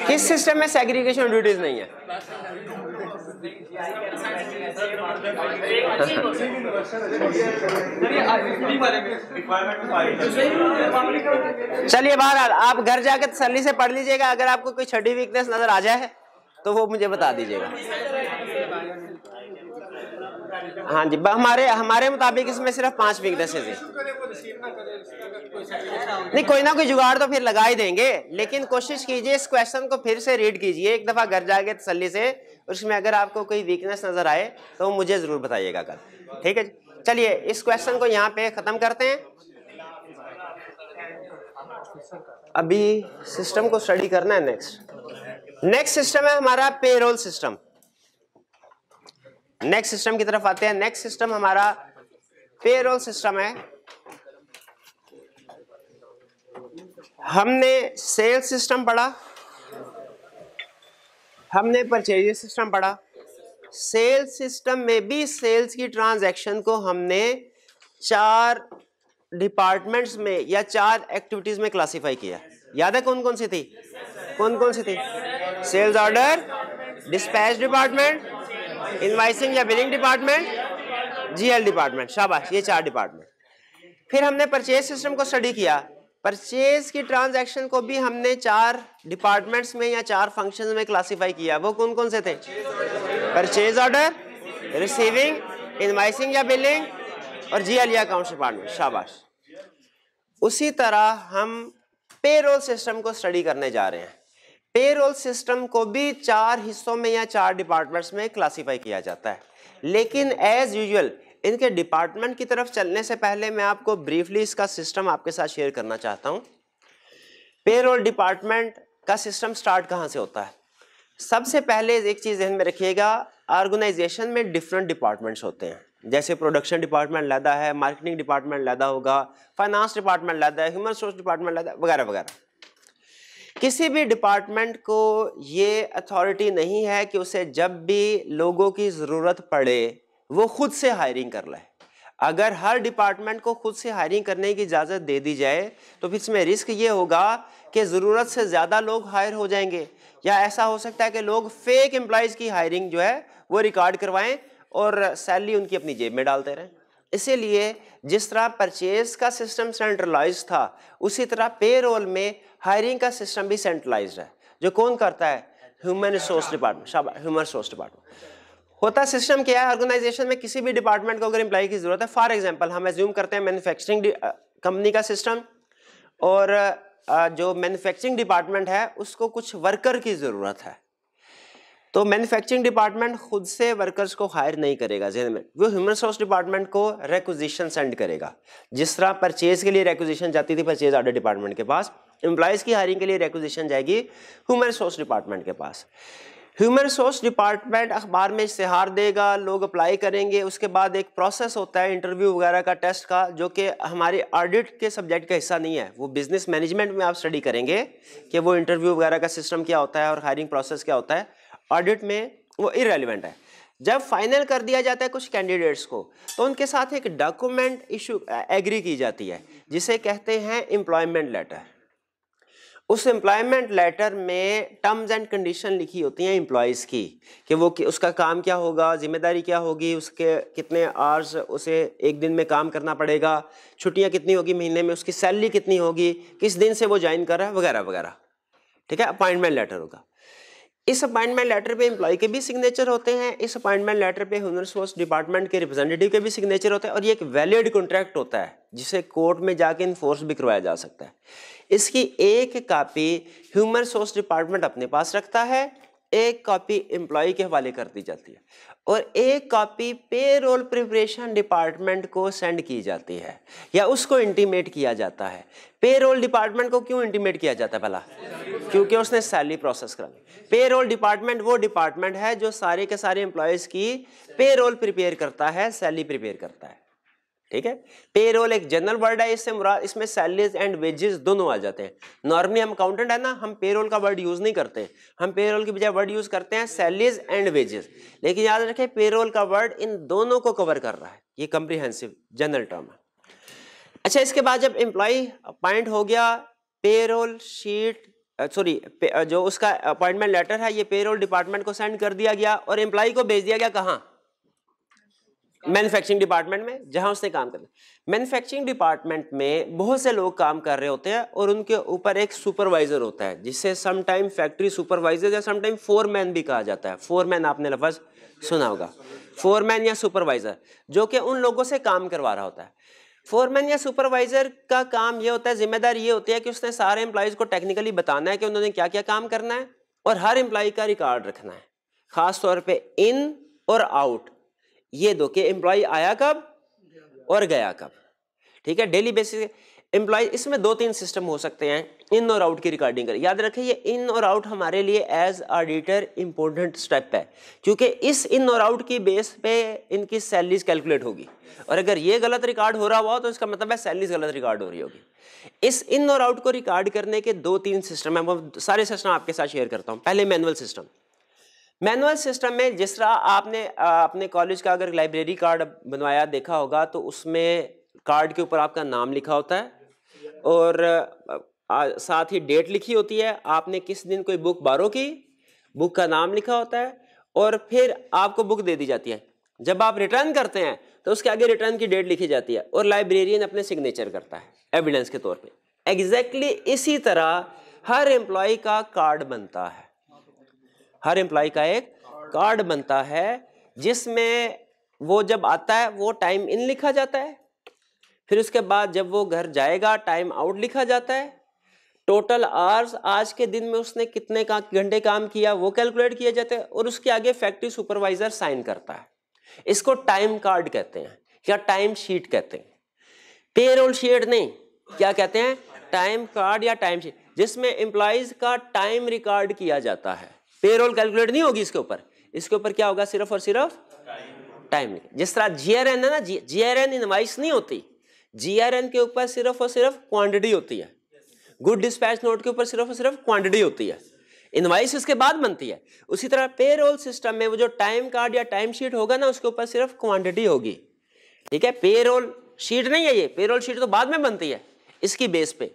किस सिस्टम में सेग्रीगेशन ऑफ ड्यूटीज नहीं है चलिए बहरहाल आप घर जाकर तसली से पढ़ लीजिएगा अगर आपको कोई छठी वीकनेस नजर आ जाए तो वो मुझे बता दीजिएगा हाँ जी हमारे हमारे मुताबिक इसमें सिर्फ पांच वीकनेसेस हैं नहीं कोई ना कोई जुगाड़ तो फिर लगा ही देंगे लेकिन कोशिश कीजिए इस क्वेश्चन को फिर से रीड कीजिए एक दफा घर जाके तसली से उसमें अगर आपको कोई वीकनेस नज़र आए तो मुझे ज़रूर बताइएगा कल ठीक है चलिए इस क्वेश्चन को यहाँ पे ख़त्म करते हैं अभी सिस्टम को स्टडी करना है नेक्स्ट नेक्स्ट सिस्टम है हमारा पेरोल सिस्टम नेक्स्ट सिस्टम की तरफ आते हैं नेक्स्ट सिस्टम हमारा पेरोल सिस्टम है हमने सेल्स सिस्टम पढ़ा हमने परचेज सिस्टम पढ़ा सेल्स सिस्टम में भी सेल्स की ट्रांजैक्शन को हमने चार डिपार्टमेंट्स में या चार एक्टिविटीज़ में क्लासिफाई किया याद है कौन कौन सी थी कौन कौन सी थी sales order dispatch department invoicing या बिलिंग डिपार्टमेंट जीएल डिपार्टमेंट शाबाश ये चार डिपार्टमेंट फिर हमने परचेज सिस्टम को स्टडी किया परचेज की ट्रांजैक्शन को भी हमने चार डिपार्टमेंट्स में या चार फंक्शंस में क्लासिफाई किया वो कौन कौन से थे परचेज ऑर्डर रिसीविंग इनवाइसिंग या बिलिंग और जी एल या अकाउंट्स डिपार्टमेंट शाबाश उसी तरह हम पेरोल सिस्टम को स्टडी करने जा रहे हैं पेरोल सिस्टम को भी चार हिस्सों में या चार डिपार्टमेंट्स में क्लासीफाई किया जाता है लेकिन एज यूजल इनके डिपार्टमेंट की तरफ चलने से पहले मैं आपको ब्रीफली इसका सिस्टम आपके साथ शेयर करना चाहता हूँ पेरोल डिपार्टमेंट का सिस्टम स्टार्ट कहाँ से होता है सबसे पहले एक चीज़ ध्यान में रखिएगा ऑर्गेनाइजेशन में डिफरेंट डिपार्टमेंट्स होते हैं जैसे प्रोडक्शन डिपार्टमेंट लैदा है मार्केटिंग डिपार्टमेंट लैदा होगा फाइनेंस डिपार्टमेंट लदा है ह्यूमन रिसोर्स डिपार्टमेंट लादा वगैरह वगैरह किसी भी डिपार्टमेंट को ये अथॉरिटी नहीं है कि उसे जब भी लोगों की ज़रूरत पड़े वो खुद से हायरिंग कर लाए अगर हर डिपार्टमेंट को खुद से हायरिंग करने की इजाज़त दे दी जाए तो फिर इसमें रिस्क ये होगा कि ज़रूरत से ज़्यादा लोग हायर हो जाएंगे या ऐसा हो सकता है कि लोग फेक एम्प्लॉयज़ की हायरिंग जो है वो रिकॉर्ड करवाएं और सैलरी उनकी अपनी जेब में डालते रहें इसीलिए जिस तरह परचेज का सिस्टम सेंट्रलाइज था उसी तरह पे रोल में हायरिंग का सिस्टम भी सेंट्रलाइज है जो कौन करता है human resource department human resource department होता सिस्टम क्या है ऑर्गेनाइजेशन में किसी भी डिपार्टमेंट को अगर इंप्लाई की ज़रूरत है फॉर एग्जांपल हम एज्यूम करते हैं मैन्युफैक्चरिंग कंपनी का सिस्टम और जो मैन्युफैक्चरिंग डिपार्टमेंट है उसको कुछ वर्कर की ज़रूरत है तो मैन्युफैक्चरिंग डिपार्टमेंट खुद से वर्कर्स को हायर नहीं करेगा जेन में वो ह्यूमन रिसोर्स डिपार्टमेंट को रेक्विजिशन सेंड करेगा जिस तरह परचेज के लिए रेक्विजिशन जाती थी परचेज ऑर्डर डिपार्टमेंट के पास एम्प्लॉयज़ की हायरिंग के लिए रेक्विजिशन जाएगी ह्यूमन रिसोर्स डिपार्टमेंट के पास ह्यूमन रिसोर्स डिपार्टमेंट अखबार में इश्तहार देगा लोग अप्लाई करेंगे उसके बाद एक प्रोसेस होता है इंटरव्यू वगैरह का टेस्ट का जो कि हमारे ऑडिट के सब्जेक्ट का हिस्सा नहीं है वो बिज़नेस मैनेजमेंट में आप स्टडी करेंगे कि वो इंटरव्यू वगैरह का सिस्टम क्या होता है और हायरिंग प्रोसेस क्या होता है ऑडिट में वो इरेलीवेंट है जब फाइनल कर दिया जाता है कुछ कैंडिडेट्स को तो उनके साथ एक डॉक्यूमेंट इशू एग्री की जाती है जिसे कहते हैं एम्प्लॉयमेंट लेटर उस एम्प्लॉयमेंट लेटर में टर्म्स एंड कंडीशन लिखी होती हैं एम्प्लॉयज़ की कि वो कि उसका काम क्या होगा जिम्मेदारी क्या होगी उसके कितने आवर्स उसे एक दिन में काम करना पड़ेगा छुट्टियां कितनी होगी महीने में उसकी सैलरी कितनी होगी किस दिन से वो ज्वाइन कर रहा है वगैरह वगैरह ठीक है अपॉइंटमेंट लेटर होगा इस अपॉइंटमेंट लेटर पे एम्प्लॉय के भी सिग्नेचर होते हैं इस अपॉइंटमेंट लेटर पे ह्यूमन रिसोर्स डिपार्टमेंट के रिप्रेजेंटेटिव के भी सिग्नेचर होते हैं और ये एक वैलिड कॉन्ट्रैक्ट होता है जिसे कोर्ट में जाके इन्फोर्स भी करवाया जा सकता है इसकी एक कापी ह्यूमन रिसोर्स डिपार्टमेंट अपने पास रखता है एक कॉपी एम्प्लॉय के हवाले कर दी जाती है और एक copy payroll preparation department को सेंड की जाती है या उसको इंटीमेट किया जाता है पे रोल डिपार्टमेंट को क्यों इंटीमेट किया जाता है भला क्योंकि उसने सैलरी प्रोसेस करा पे रोल डिपार्टमेंट वो डिपार्टमेंट है जो सारे के सारे एम्प्लॉयज़ की पे रोल प्रिपेयर करता है सैलरी प्रिपेयर करता है ठीक है पेरोल एक जनरल वर्ड है इससे मुराद इसमें सैलरीज एंड वेजेस दोनों आ जाते हैं नॉर्मली हम अकाउंटेंट है ना हम पेरोल का वर्ड यूज नहीं करते हम पेरोल की बजाय वर्ड यूज करते हैं सैलरीज एंड वेजेस लेकिन याद रखें पेरोल का वर्ड इन दोनों को कवर कर रहा है ये कंप्रीहेंसिव जनरल टर्म है अच्छा इसके बाद जब एम्प्लॉय अपॉइंट हो गया पेरोल शीट सॉरी जो उसका अपॉइंटमेंट लेटर है ये पेरोल डिपार्टमेंट को सेंड कर दिया गया और एम्प्लॉय को भेज दिया गया कहाँ मैन्युफैक्चरिंग डिपार्टमेंट में जहां उसने काम करना मैन्युफैक्चरिंग डिपार्टमेंट में बहुत से लोग काम कर रहे होते हैं और उनके ऊपर एक सुपरवाइजर होता है जिसे समटाइम फैक्ट्री सुपरवाइजर या समटाइम फोरमैन भी कहा जाता है फोरमैन आपने लफज सुना होगा फोरमैन या सुपरवाइजर जो कि उन लोगों से काम करवा रहा होता है फोरमैन या सुपरवाइजर का काम ये होता है जिम्मेदार ये होती है कि उसने सारे एम्प्लॉयज़ को टेक्निकली बताना है कि उन्होंने क्या क्या काम करना है और हर एम्प्लॉय का रिकॉर्ड रखना है ख़ास तौर पर इन और आउट ये दो कि एम्प्लॉय आया कब और गया कब ठीक है डेली बेसिस एम्प्लॉय इसमें दो तीन सिस्टम हो सकते हैं इन और आउट की रिकॉर्डिंग कर याद रखें ये इन और आउट हमारे लिए एज ऑडिटर इंपॉर्टेंट स्टेप है क्योंकि इस इन और आउट की बेस पे इनकी सैलरीज कैलकुलेट होगी और अगर ये गलत रिकॉर्ड हो रहा हुआ तो इसका मतलब है सैलरीज गलत रिकॉर्ड हो रही होगी इस इन और आउट को रिकॉर्ड करने के दो तीन सिस्टम है सारे सिस्टम आपके साथ शेयर करता हूँ पहले मैनुअल सिस्टम मैनुअल सिस्टम में जिस तरह आपने अपने कॉलेज का अगर लाइब्रेरी कार्ड बनवाया देखा होगा तो उसमें कार्ड के ऊपर आपका नाम लिखा होता है और आ, साथ ही डेट लिखी होती है आपने किस दिन कोई बुक बारो की बुक का नाम लिखा होता है और फिर आपको बुक दे दी जाती है जब आप रिटर्न करते हैं तो उसके आगे रिटर्न की डेट लिखी जाती है और लाइब्रेरियन अपने सिग्नेचर करता है एविडेंस के तौर पे एग्जैक्टली exactly इसी तरह हर एम्प्लॉय का कार्ड बनता है हर एम्प्लॉय का एक कार्ड बनता है जिसमें वो जब आता है वो टाइम इन लिखा जाता है फिर उसके बाद जब वो घर जाएगा टाइम आउट लिखा जाता है टोटल आवर्स आज के दिन में उसने कितने का घंटे काम किया वो कैलकुलेट किया जाता है और उसके आगे फैक्ट्री सुपरवाइजर साइन करता है इसको टाइम कार्ड कहते हैं या टाइम शीट कहते हैं पेरोल शीट नहीं क्या कहते हैं टाइम कार्ड या टाइम शीट जिसमें एम्प्लॉयज का टाइम रिकॉर्ड किया जाता है पेरोल कैलकुलेट नहीं होगी इसके ऊपर इसके ऊपर क्या होगा सिर्फ और सिर्फ टाइम जिस तरह जीआरएन है ना जीआरएन इनवाइस नहीं होती जीआरएन के ऊपर सिर्फ और सिर्फ क्वांटिटी होती है गुड डिस्पैच नोट के ऊपर सिर्फ और सिर्फ क्वांटिटी होती है इनवाइस इसके बाद बनती है उसी तरह पेरोल सिस्टम में वो जो टाइम कार्ड या टाइम शीट होगा ना उसके ऊपर सिर्फ क्वांटिटी होगी ठीक है पेरोल शीट नहीं है ये पेरोल शीट तो बाद में बनती है इसकी बेस पे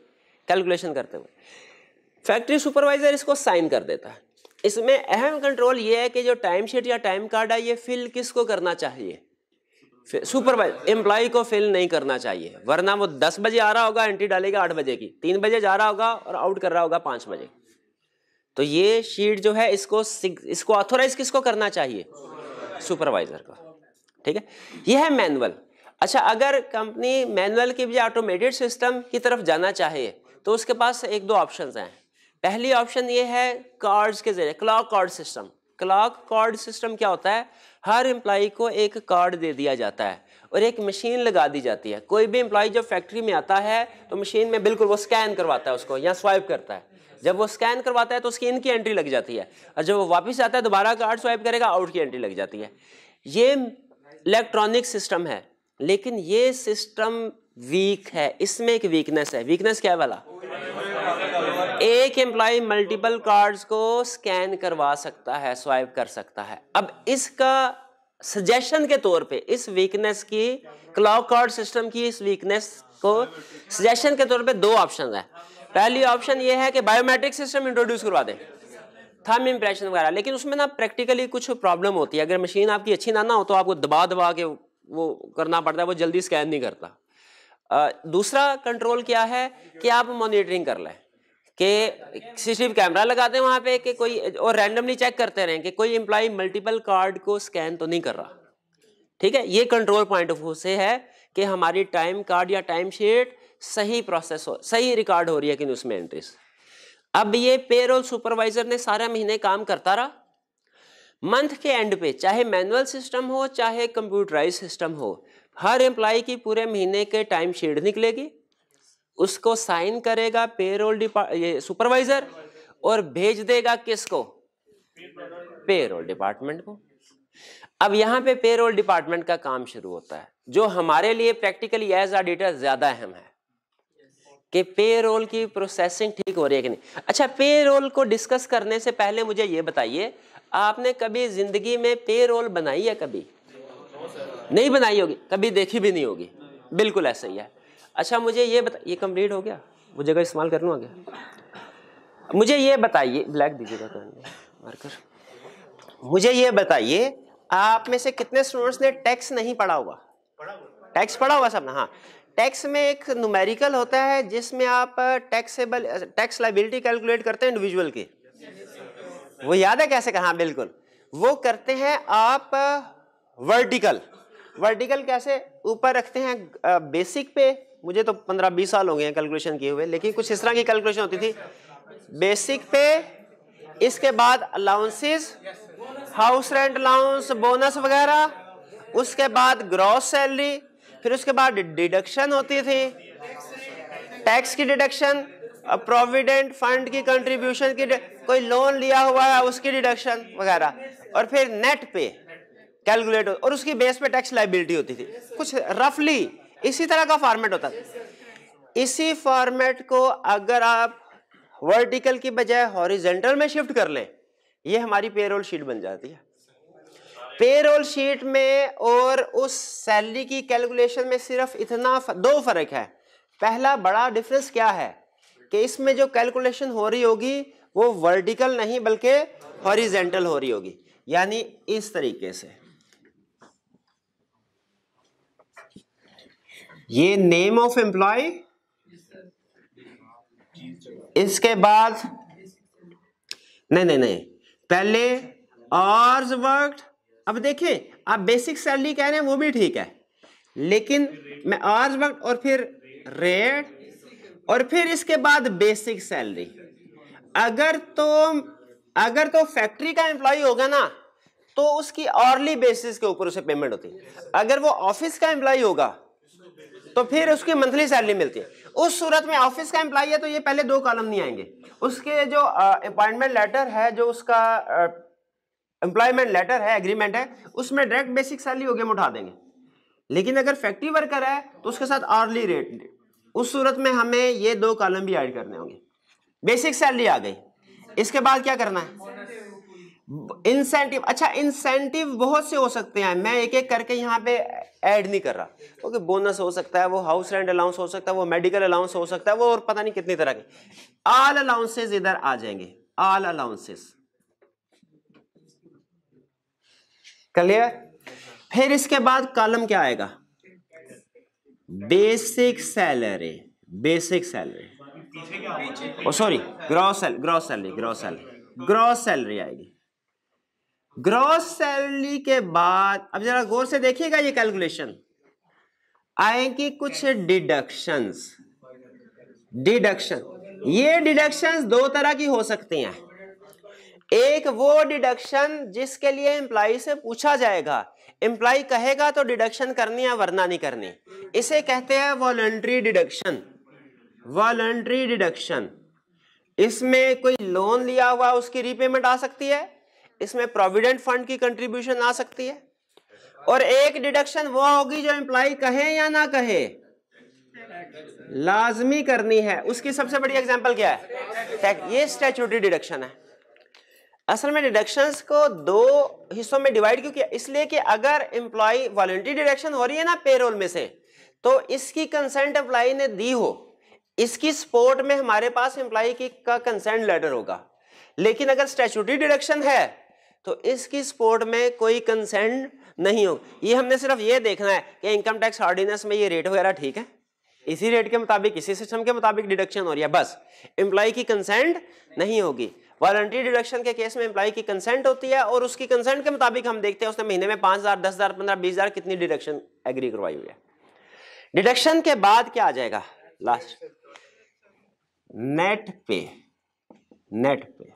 कैलकुलेशन करते हुए फैक्ट्री सुपरवाइजर इसको साइन कर देता है इसमें अहम कंट्रोल ये है कि जो टाइम शीट या टाइम कार्ड है ये फिल किसको करना चाहिए सुपरवाइज एम्प्लॉय को फिल नहीं करना चाहिए वरना वो दस बजे आ रहा होगा एंट्री डालेगा आठ बजे की तीन बजे जा रहा होगा और आउट कर रहा होगा पाँच बजे तो ये शीट जो है इसको इसको ऑथोराइज किसको करना चाहिए सुपरवाइजर को ठीक है ये है मैनुअल अच्छा अगर कंपनी मैनुअल की बजाय ऑटोमेटेड सिस्टम की तरफ जाना चाहे तो उसके पास एक दो ऑप्शंस हैं पहली ऑप्शन ये है कार्ड्स के जरिए clock card system clock card system क्या होता है हर एम्प्लॉ को एक कार्ड दे दिया जाता है और एक मशीन लगा दी जाती है कोई भी एम्प्लॉई जब फैक्ट्री में आता है तो मशीन में बिल्कुल वो स्कैन करवाता है उसको या स्वाइप करता है जब वो स्कैन करवाता है तो उसकी इनकी एंट्री लग जाती है और जब वो वापस आता है दोबारा कार्ड स्वाइप करेगा आउट की एंट्री लग जाती है ये इलेक्ट्रॉनिक सिस्टम है लेकिन ये सिस्टम वीक है इसमें एक वीकनेस है वीकनेस क्या वाला एक एम्प्लॉय मल्टीपल कार्ड्स को स्कैन करवा सकता है स्वाइप कर सकता है अब इसका सजेशन के तौर पे इस वीकनेस की क्लॉक कार्ड सिस्टम की इस वीकनेस को सजेशन के तौर पे दो ऑप्शन है पहली ऑप्शन ये है कि बायोमेट्रिक सिस्टम इंट्रोड्यूस करवा दें थम इम्प्रेशन वगैरह लेकिन उसमें ना प्रैक्टिकली कुछ प्रॉब्लम होती है अगर मशीन आपकी अच्छी ना ना हो तो आपको दबा दबा के वो करना पड़ता है वो जल्दी स्कैन नहीं करता आ, दूसरा कंट्रोल क्या है कि आप मॉनिटरिंग कर लें कि सीसीटीवी कैमरा लगा दें वहाँ पे कि कोई और रैंडमली चेक करते रहें कि कोई एम्प्लॉई मल्टीपल कार्ड को स्कैन तो नहीं कर रहा ठीक है ये कंट्रोल पॉइंट ऑफ व्यू से है कि हमारी टाइम कार्ड या टाइम शीट सही प्रोसेस हो सही रिकॉर्ड हो रही है कि उसमें एंट्रीज अब ये पेरोल सुपरवाइजर ने सारे महीने काम करता रहा मंथ के एंड पे चाहे मैनुअल सिस्टम हो चाहे कंप्यूटराइज सिस्टम हो हर एम्प्लॉय की पूरे महीने के टाइम शीट निकलेगी उसको साइन करेगा पेरोल डिपार्ट सुपरवाइजर और भेज देगा किसको पेरोल डिपार्टमेंट को अब यहां पे पेरोल डिपार्टमेंट का काम शुरू होता है जो हमारे लिए प्रैक्टिकली एज ऑडिटर ज्यादा अहम है कि पेरोल की प्रोसेसिंग ठीक हो रही है कि नहीं अच्छा पेरोल को डिस्कस करने से पहले मुझे ये बताइए आपने कभी जिंदगी में पेरोल बनाई है कभी नहीं बनाई होगी कभी देखी भी नहीं होगी बिल्कुल ऐसा ही है अच्छा मुझे ये बता ये कम्प्लीट हो गया वो जगह इस्तेमाल कर आ गया मुझे ये बताइए ब्लैक दीजिएगा तो मार्कर मुझे ये बताइए आप में से कितने स्टूडेंट्स ने टैक्स नहीं पढ़ा हुआ टैक्स पढ़ा हुआ सब ना हाँ टैक्स में एक नुमेरिकल होता है जिसमें आप टैक्सेबल टैक्स लाइबिलिटी कैलकुलेट करते हैं इंडिविजुअल की वो याद है कैसे कहा हाँ, बिल्कुल वो करते हैं आप वर्टिकल वर्टिकल कैसे ऊपर रखते हैं बेसिक पे मुझे तो पंद्रह बीस साल हो गए हैं कैलकुलेशन किए हुए लेकिन कुछ इस तरह की कैलकुलेशन होती थी बेसिक पे इसके बाद allowances house rent allowance bonus वगैरह उसके बाद ग्रॉस सैलरी फिर उसके बाद डिडक्शन होती थी टैक्स की डिडक्शन प्रोविडेंट फंड की कंट्रीब्यूशन की कोई लोन लिया हुआ है उसकी डिडक्शन वगैरह और फिर नेट पे कैलकुलेट और उसकी बेस पे टैक्स लाइबिलिटी होती थी कुछ रफली इसी तरह का फॉर्मेट होता था इसी फॉर्मेट को अगर आप वर्टिकल की बजाय हॉरिजेंटल में शिफ्ट कर लें ये हमारी पेरोल शीट बन जाती है पेरोल शीट में और उस सैलरी की कैलकुलेशन में सिर्फ इतना फर, दो फर्क है पहला बड़ा डिफरेंस क्या है कि इसमें जो कैलकुलेशन हो रही होगी वो वर्टिकल नहीं बल्कि हॉरिजेंटल हो रही होगी यानी इस तरीके से ये नेम ऑफ एम्प्लॉय इसके बाद नहीं नहीं नहीं पहले आर्स वर्क अब देखिए आप बेसिक सैलरी कह रहे हैं वो भी ठीक है लेकिन मैं आर्स वर्क और फिर रेट और फिर इसके बाद बेसिक सैलरी अगर तो अगर तो फैक्ट्री का एम्प्लॉय होगा ना तो उसकी ऑर्ली बेसिस के ऊपर उसे पेमेंट होती है अगर वो ऑफिस का एम्प्लॉय होगा तो फिर उसकी मंथली सैलरी मिलती है उस सूरत में ऑफिस का एम्प्लाई है तो ये पहले दो कॉलम नहीं आएंगे उसके जो अपॉइंटमेंट लेटर है जो उसका एम्प्लॉयमेंट लेटर है एग्रीमेंट है उसमें डायरेक्ट बेसिक सैलरी हो गया उठा देंगे लेकिन अगर फैक्ट्री वर्कर है तो उसके साथ आर्ली रेट उस सूरत में हमें ये दो कॉलम भी ऐड करने होंगे बेसिक सैलरी आ गई इसके बाद क्या करना है इंसेंटिव अच्छा इंसेंटिव बहुत से हो सकते हैं मैं एक एक करके यहाँ पे ऐड नहीं कर रहा ओके okay, बोनस हो सकता है वो हाउस रेंट अलाउंस हो सकता है वो मेडिकल अलाउंस हो सकता है वो और पता नहीं कितनी तरह के आल अलाउंसेस इधर आ जाएंगे आल अलाउंसेस क्लियर फिर इसके बाद कॉलम क्या आएगा basic salary basic salary sorry gross salary gross salary gross salary gross salary आएगी ग्रॉस सैलरी के बाद अब जरा गौर से देखिएगा ये कैलकुलेशन आएंगे कुछ डिडक्शंस डिडक्शन ये डिडक्शंस दो तरह की हो सकती हैं एक वो डिडक्शन जिसके लिए एम्प्लाई से पूछा जाएगा एम्प्लॉय कहेगा तो डिडक्शन करनी है वरना नहीं करनी इसे कहते हैं वॉलंट्री डिडक्शन वॉलंट्री डिडक्शन इसमें कोई लोन लिया हुआ उसकी रीपेमेंट आ सकती है इसमें प्रोविडेंट फंड की कंट्रीब्यूशन आ सकती है और एक डिडक्शन वो होगी जो एम्प्लाई कहे या ना कहे लाजमी करनी है उसकी सबसे बड़ी एग्जांपल क्या है ये स्टैचूटरी डिडक्शन है असल में डिडक्शंस को दो हिस्सों में डिवाइड क्यों किया इसलिए कि अगर एम्प्लॉय वॉलेंट्री डिडक्शन हो रही है ना पेरोल में से तो इसकी कंसेंट एम्प्लाई ने दी हो इसकी सपोर्ट में हमारे पास एम्प्लॉय की का कंसेंट लेटर होगा लेकिन अगर स्टैचूटरी डिडक्शन है तो इसकी सपोर्ट में कोई कंसेंट नहीं होगा ये हमने सिर्फ ये देखना है कि इनकम टैक्स ऑर्डिनेंस में ये रेट वगैरह ठीक है इसी रेट के मुताबिक इसी सिस्टम के मुताबिक डिडक्शन हो रही है बस एम्प्लॉय की कंसेंट नहीं होगी वारंटी डिडक्शन के केस में एम्प्लॉय की कंसेंट होती है और उसकी कंसेंट के मुताबिक हम देखते हैं उसने महीने में पांच हज़ार दस हज़ार पंद्रह बीस हज़ार कितनी डिडक्शन एग्री करवाई हुई है डिडक्शन के बाद क्या आ जाएगा लास्ट नेट पे नेट पे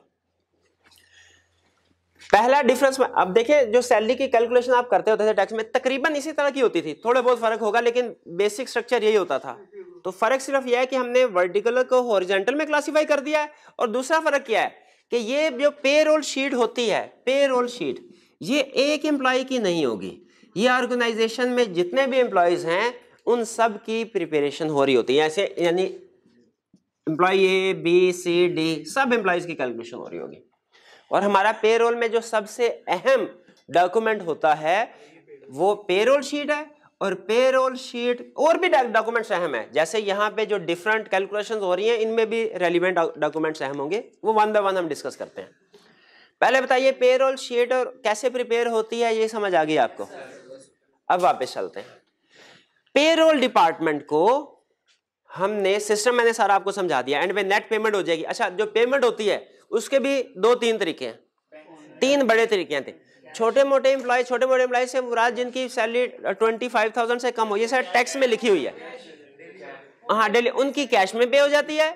पहला डिफरेंस में अब देखिए जो सैलरी की कैलकुलेशन आप करते होते थे टैक्स में तकरीबन इसी तरह की होती थी थोड़े बहुत फर्क होगा लेकिन बेसिक स्ट्रक्चर यही होता था तो फर्क सिर्फ यह है कि हमने वर्टिकल को हॉरिजेंटल में क्लासीफाई कर दिया है और दूसरा फर्क क्या है कि ये जो पे रोल शीट होती है पे रोल शीट ये एक एम्प्लॉय की नहीं होगी ये ऑर्गेनाइजेशन में जितने भी एम्प्लॉयज हैं उन सब की प्रिपेरेशन हो रही होती है ऐसे यानी employee A B C D सब एम्प्लॉयज की कैलकुलेशन हो रही होगी और हमारा पेरोल में जो सबसे अहम डॉक्यूमेंट होता है वो पेरोल शीट है और पेरोल शीट और भी डॉक्यूमेंट्स अहम है जैसे यहाँ पे जो डिफरेंट कैलकुलेशंस हो रही हैं इनमें भी रेलिवेंट डॉक्यूमेंट्स अहम होंगे वो वन बाय वन हम डिस्कस करते हैं पहले बताइए पेरोल शीट और कैसे प्रिपेयर होती है ये समझ आ गई आपको अब वापस चलते हैं पेरोल डिपार्टमेंट को हमने सिस्टम मैंने सारा आपको समझा दिया एंड में नेट पेमेंट हो जाएगी अच्छा जो पेमेंट होती है उसके भी दो तीन तरीके हैं तीन बड़े तरीके थे छोटे मोटे इम्प्लॉय छोटे मोटे इम्प्लॉय से मुराद जिनकी सैलरी ट्वेंटी फाइव थाउजेंड से कम हो ये सर टैक्स में लिखी हुई है हाँ डेली उनकी कैश में पे हो जाती है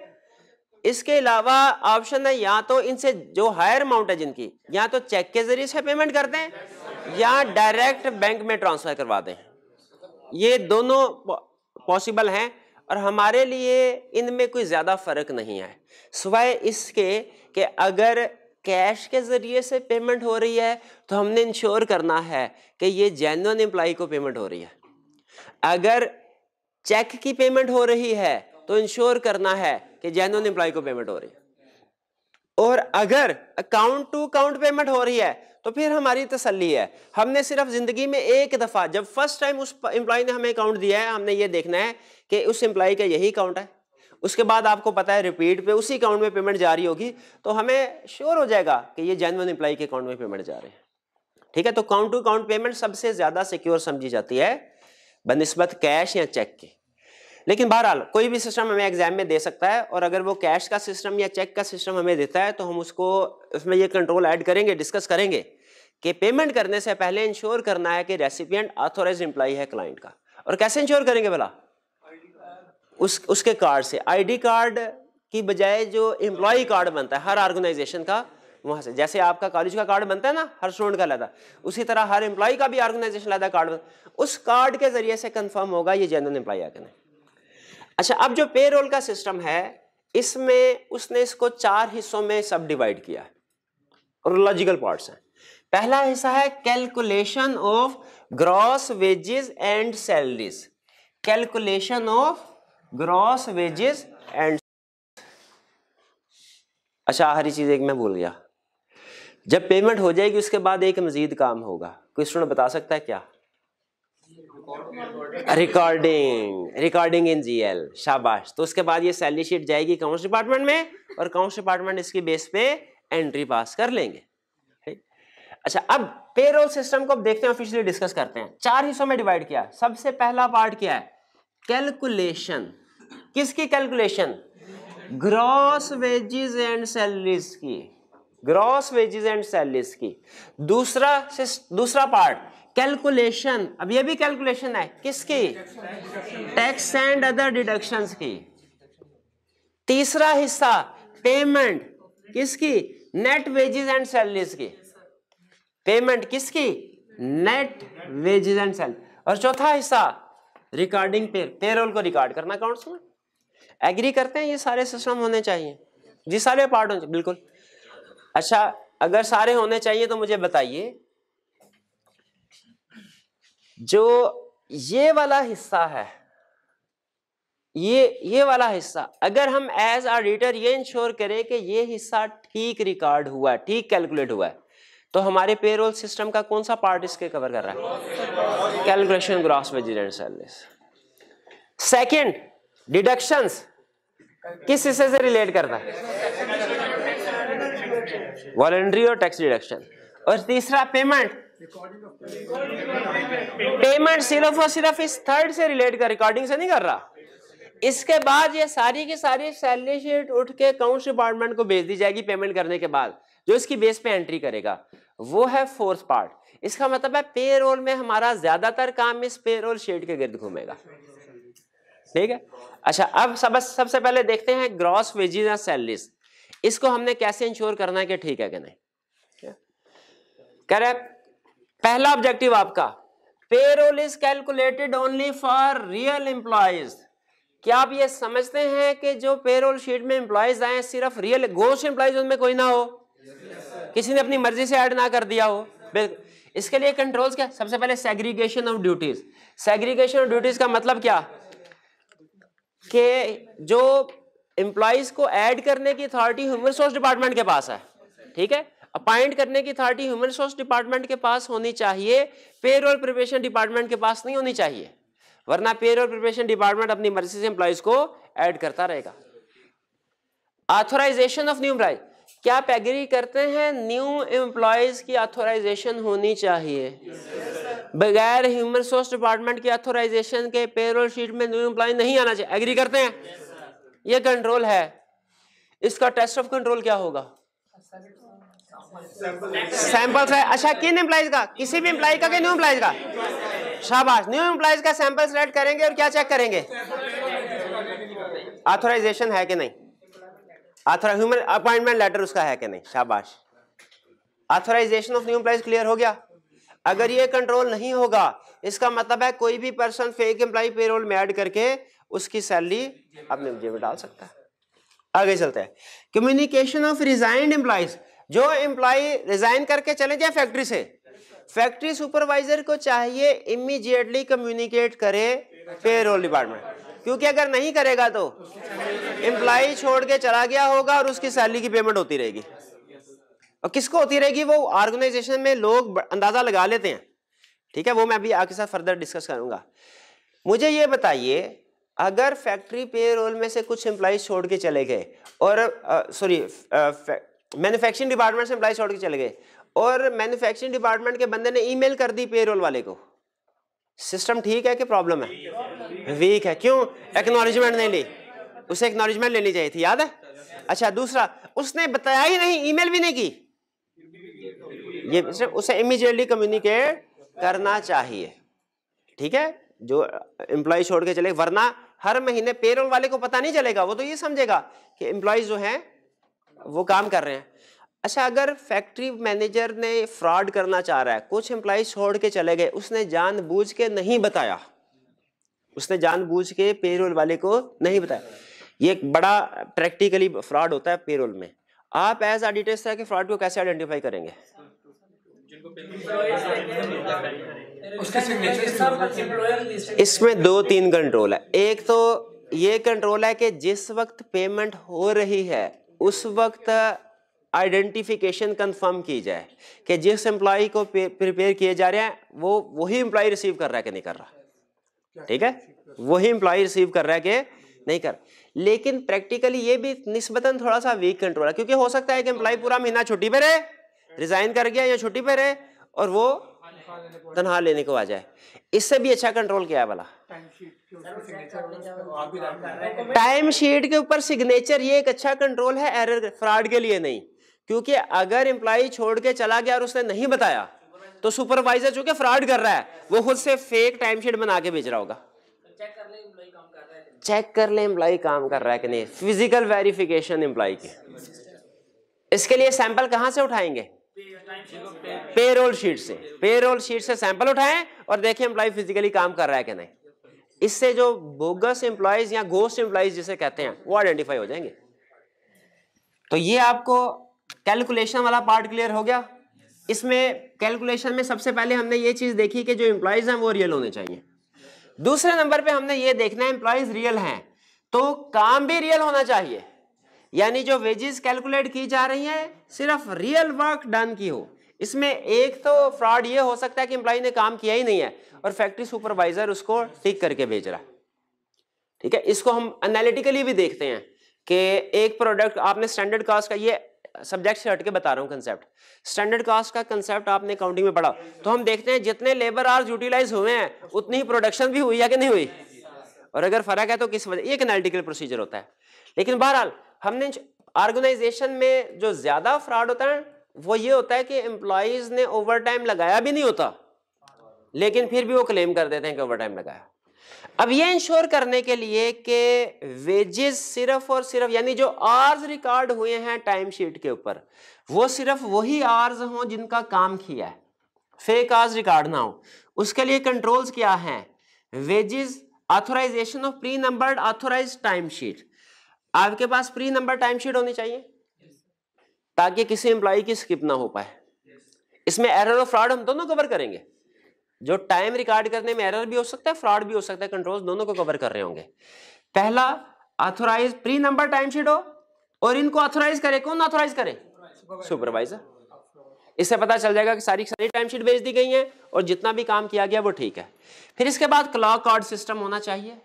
इसके अलावा ऑप्शन है या तो इनसे जो हायर अमाउंट है जिनकी या तो चेक के जरिए से पेमेंट करते हैं या डायरेक्ट बैंक में ट्रांसफर करवा दें ये दोनों पॉसिबल हैं और हमारे लिए इनमें कोई ज़्यादा फ़र्क नहीं है सिवाय इसके कि अगर कैश के ज़रिए से पेमेंट हो रही है तो हमने इंश्योर करना है कि ये जेन्युन एम्प्लाई को पेमेंट हो रही है अगर चेक की पेमेंट हो रही है तो इंश्योर करना है कि जेन्युन एम्प्लाई को पेमेंट हो रही है और अगर अकाउंट टू अकाउंट पेमेंट हो रही है तो फिर हमारी तसल्ली है हमने सिर्फ ज़िंदगी में एक दफ़ा जब फर्स्ट टाइम उस एम्प्लॉय ने हमें अकाउंट दिया है हमने ये देखना है कि उस एम्प्लॉय का यही अकाउंट है उसके बाद आपको पता है रिपीट पे उसी अकाउंट में पेमेंट जा रही होगी तो हमें श्योर हो जाएगा कि ये जेनवन एम्प्लॉय के अकाउंट में पेमेंट जा रहे हैं ठीक है तो काउंट टू काउंट पेमेंट सबसे ज़्यादा सिक्योर समझी जाती है बनस्बत कैश या चेक के लेकिन बहरहाल कोई भी सिस्टम हमें एग्जाम में दे सकता है और अगर वो कैश का सिस्टम या चेक का सिस्टम हमें देता है तो हम उसको उसमें ये कंट्रोल ऐड करेंगे डिस्कस करेंगे कि पेमेंट करने से पहले इंश्योर करना है कि रेसिपियंट ऑथोराइज इंप्लाई है क्लाइंट का और कैसे इंश्योर करेंगे भला उस उसके कार्ड से आईडी कार्ड की बजाय जो एम्प्लॉय कार्ड बनता है हर ऑर्गेनाइजेशन का वहाँ से जैसे आपका कॉलेज का कार्ड बनता है ना हर स्टूडेंट का लादा उसी तरह हर एम्प्लॉय का भी ऑर्गेनाइजेशन लादा कार्ड बनता उस कार्ड के जरिए से कन्फर्म होगा ये जेनरल एम्प्लॉय आगे अच्छा अब जो पे रोल का सिस्टम है इसमें उसने इसको चार हिस्सों में सब डिवाइड किया और लॉजिकल पार्ट्स हैं पहला हिस्सा है calculation of gross wages and salaries calculation of gross wages and अच्छा हरी चीज़ एक मैं भूल गया जब पेमेंट हो जाएगी उसके बाद एक मजीद काम होगा कोई स्टूडेंट बता सकता है क्या रिकॉर्डिंग रिकॉर्डिंग इन जीएल शाबाश तो उसके बाद ये सैलरी शीट जाएगी अकाउंट्स डिपार्टमेंट में और अकाउंट्स डिपार्टमेंट इसकी बेस पे एंट्री पास कर लेंगे अच्छा अब पेरोल सिस्टम को देखते हैं ऑफिशियली डिस्कस करते हैं चार हिस्सों में डिवाइड किया सबसे पहला पार्ट क्या है कैलकुलेशन किसकी calculation gross wages and salaries की ग्रॉस वेजेस एंड सैलरीज की दूसरा दूसरा पार्ट कैलकुलेशन अब ये भी कैलकुलेशन है किसकी टैक्स एंड अदर डिडक्शंस की तीसरा हिस्सा पेमेंट किसकी नेट वेजेस एंड सैलरीज की पेमेंट किसकी नेट वेजेस एंड सैलरी और चौथा हिस्सा रिकॉर्डिंग पे पेरोल को रिकॉर्ड करना अकाउंट्स में एग्री करते हैं ये सारे सिस्टम होने चाहिए जी सारे पार्ट होने बिल्कुल अच्छा अगर सारे होने चाहिए तो मुझे बताइए जो ये वाला हिस्सा है ये ये वाला हिस्सा अगर हम एज ऑडिटर ये इंश्योर करें कि ये हिस्सा ठीक रिकॉर्ड हुआ है ठीक कैलकुलेट हुआ है तो हमारे पेरोल सिस्टम का कौन सा पार्ट इसके कवर कर रहा है calculation gross wages and salary second deductions किस हिस्से से रिलेट करता है वॉलेंट्री और टैक्स डिडक्शन और तीसरा पेमेंट पेमेंट सिर्फ और सिर्फ इस थर्ड से रिलेट कर रिकॉर्डिंग से नहीं कर रहा इसके बाद ये सारी की सारी सैलरी शीट उठ के अकाउंट्स डिपार्टमेंट को भेज दी जाएगी पेमेंट करने के बाद जो इसकी बेस पे एंट्री करेगा वो है फोर्थ पार्ट इसका मतलब है पे रोल में हमारा ज्यादातर काम इस पे रोल शेड के गिर्द घूमेगा ठीक है अच्छा अब सब सबसे पहले देखते हैं ग्रॉस वेजिज एंड सैलरीज इसको हमने कैसे इंश्योर करना है कि ठीक है कि नहीं कह रहे पहला ऑब्जेक्टिव आपका payroll is calculated only for real employees क्या आप ये समझते हैं कि जो पेरोल शीट में एम्प्लॉयज आए सिर्फ रियल गोश्त एम्प्लॉयज उनमें कोई ना हो किसी ने अपनी मर्जी से ऐड ना कर दिया हो इसके लिए कंट्रोल्स क्या सबसे पहले segregation of duties segregation of duties का मतलब क्या कि जो एम्प्लॉयज को ऐड करने की अथॉरिटी ह्यूमन रिसोर्स डिपार्टमेंट के पास है ठीक है अपॉइंट करने की अथॉरिटी ह्यूमन रिसोर्स डिपार्टमेंट के पास होनी चाहिए पेर और प्रिपरेशन डिपार्टमेंट के पास नहीं होनी चाहिए वरना पेर और प्रिपरेशन डिपार्टमेंट अपनी मर्जी से एम्प्लॉयज को ऐड करता रहेगा ऑथोराइजेशन ऑफ न्यू एम्प्लॉयज क्या आप एग्री करते हैं न्यू एम्प्लॉयज की ऑथोराइजेशन होनी चाहिए बगैर ह्यूमन रिसोर्स डिपार्टमेंट की ऑथोराइजेशन के पेरोल शीट में न्यू एम्प्लॉय नहीं आना चाहिए एग्री करते हैं ये कंट्रोल है इसका टेस्ट ऑफ कंट्रोल क्या होगा सैंपल अच्छा किन एम्प्लॉयज का किसी भी एम्प्लॉय का न्यू एम्प्लॉयज का शाबाश न्यू एम्प्लॉयज का सैंपल सेलेक्ट करेंगे और क्या चेक करेंगे ऑथोराइजेशन है कि नहीं ऑथोराइज ह्यूमन अपॉइंटमेंट लेटर उसका है कि नहीं शाबाश authorisation of new employees clear हो गया अगर ये कंट्रोल नहीं होगा इसका मतलब है कोई भी पर्सन फेक एम्प्लाई पेरोल में ऐड करके उसकी सैलरी अपने जेब डाल सकता है आगे चलते हैं कम्युनिकेशन ऑफ रिजाइंड एम्प्लाइज जो एम्प्लाई रिजाइन करके चले जाए फैक्ट्री से फैक्ट्री सुपरवाइजर को चाहिए इमीजिएटली कम्युनिकेट करे पेरोल डिपार्टमेंट क्योंकि अगर नहीं करेगा तो एम्प्लाई छोड़ के चला गया होगा और उसकी सैलरी की पेमेंट होती रहेगी और किसको होती रहेगी वो ऑर्गेनाइजेशन में लोग अंदाजा लगा लेते हैं ठीक है वो मैं अभी आपके साथ फर्दर डिस्कस करूंगा मुझे ये बताइए अगर फैक्ट्री पे रोल में से कुछ एम्प्लॉयज छोड़ के चले गए और सॉरी मैन्युफैक्चरिंग डिपार्टमेंट से एम्प्लॉय छोड़ के चले गए और मैन्युफैक्चरिंग डिपार्टमेंट के बंदे ने ईमेल कर दी पे रोल वाले को सिस्टम ठीक है कि प्रॉब्लम है वीक है क्यों एक्नोलिजमेंट नहीं ली उसे एक्नोलिजमेंट लेनी चाहिए थी याद है अच्छा दूसरा उसने बताया ही नहीं ईमेल भी नहीं की ये उसे इमीजिएटली कम्युनिकेट करना चाहिए ठीक है जो एम्प्लॉय छोड़ के चले वरना हर महीने पेरोल वाले को पता नहीं चलेगा वो तो ये समझेगा कि एम्प्लॉय जो हैं वो काम कर रहे हैं अच्छा अगर फैक्ट्री मैनेजर ने फ्रॉड करना चाह रहा है कुछ एम्प्लॉज छोड़ के चले गए उसने जानबूझ के नहीं बताया उसने जानबूझ के पेरोल वाले को नहीं बताया ये एक बड़ा प्रैक्टिकली फ्रॉड होता है पेरोल में आप एज ऑडिटर्स है कि फ्रॉड को कैसे आइडेंटिफाई करेंगे इसमें दो तीन कंट्रोल है एक तो ये कंट्रोल है कि जिस वक्त पेमेंट हो रही है उस वक्त आइडेंटिफिकेशन कंफर्म की जाए कि जिस एम्प्लॉय को प्रिपेयर किए जा रहे हैं वो वही एम्प्लॉय रिसीव कर रहा है कि नहीं कर रहा ठीक है वही एम्प्लॉय रिसीव कर रहा है कि नहीं कर लेकिन प्रैक्टिकली ये भी निस्बतन थोड़ा सा वीक कंट्रोल है क्योंकि हो सकता है कि एम्प्लॉय पूरा महीना छुट्टी पे रहे रिजाइन कर गया या छुट्टी पे रहे और वो तनहा लेने को आ जाए इससे भी अच्छा कंट्रोल किया है वाला टाइम शीट के ऊपर सिग्नेचर ये एक अच्छा कंट्रोल है एरर फ्रॉड के लिए नहीं क्योंकि अगर इंप्लाई छोड़ के चला गया और उसने नहीं बताया तो सुपरवाइजर कि फ्रॉड कर रहा है वो खुद से फेक टाइमशीट बना के भेज रहा होगा चेक कर ले इंप्लाई काम कर रहा है कि नहीं फिजिकल वेरिफिकेशन इंप्लाई की इसके लिए सैंपल कहां से उठाएंगे पेरोल शीट से पेरोल शीट से सैंपल उठाएं और देखें इंप्लाई फिजिकली काम कर रहा है कि नहीं इससे जो बोगस एम्प्लॉयज या गोस्ट एम्प्लॉयज जिसे कहते हैं वो आइडेंटिफाई हो जाएंगे तो ये आपको कैलकुलेशन वाला पार्ट क्लियर हो गया इसमें कैलकुलेशन में सबसे पहले हमने ये चीज देखी कि जो एम्प्लॉयज हैं वो रियल होने चाहिए दूसरे नंबर पे हमने ये देखना है एम्प्लॉयज रियल हैं तो काम भी रियल होना चाहिए यानी जो वेजेस कैलकुलेट की जा रही हैं सिर्फ रियल वर्क डन की हो इसमें एक तो फ्रॉड ये हो सकता है कि एम्प्लॉय ने काम किया ही नहीं है और फैक्ट्री सुपरवाइजर उसको ठीक करके भेज रहा है ठीक है इसको हम एनालिटिकली भी देखते हैं कि एक प्रोडक्ट आपने स्टैंडर्ड कास्ट का ये सब्जेक्ट से हट के बता रहा हूँ कंसेप्ट स्टैंडर्ड कास्ट का कंसेप्ट आपने अकाउंटिंग में पढ़ा तो हम देखते हैं जितने लेबर आर्स यूटिलाइज हुए हैं उतनी ही प्रोडक्शन भी हुई है कि नहीं हुई और अगर फर्क है तो किस वजह एक एनालिटिकल प्रोसीजर होता है लेकिन बहरहाल हमने ऑर्गेनाइजेशन में जो ज्यादा फ्रॉड होता है वो ये होता है कि एम्प्लॉयज ने ओवर लगाया भी नहीं होता लेकिन फिर भी वो क्लेम कर देते हैं कि ओवर लगाया अब ये इंश्योर करने के लिए कि वेजेस सिर्फ और सिर्फ यानी जो आर्ज रिकॉर्ड हुए हैं टाइम शीट के ऊपर वो सिर्फ वही आर्ज हों जिनका काम किया है फेक आर्ज रिकॉर्ड ना हो उसके लिए कंट्रोल्स क्या हैं wages authorisation of pre number authorise time sheet आपके पास प्री नंबर टाइम शीट होनी चाहिए ताकि किसी एम्प्लॉय की स्किप ना हो पाए इसमें एरर और फ्रॉड हम दोनों कवर करेंगे जो टाइम रिकॉर्ड करने में एरर भी हो सकता है फ्रॉड भी हो सकता है कंट्रोल दोनों को कवर कर रहे होंगे पहला ऑथोराइज प्री नंबर टाइमशीट हो और इनको ऑथोराइज करे कौन ऑथोराइज करे सुपरवाइजर इससे पता चल जाएगा कि सारी सारी टाइमशीट भेज दी गई है और जितना भी काम किया गया वो ठीक है फिर इसके बाद क्लॉक कार्ड सिस्टम होना चाहिए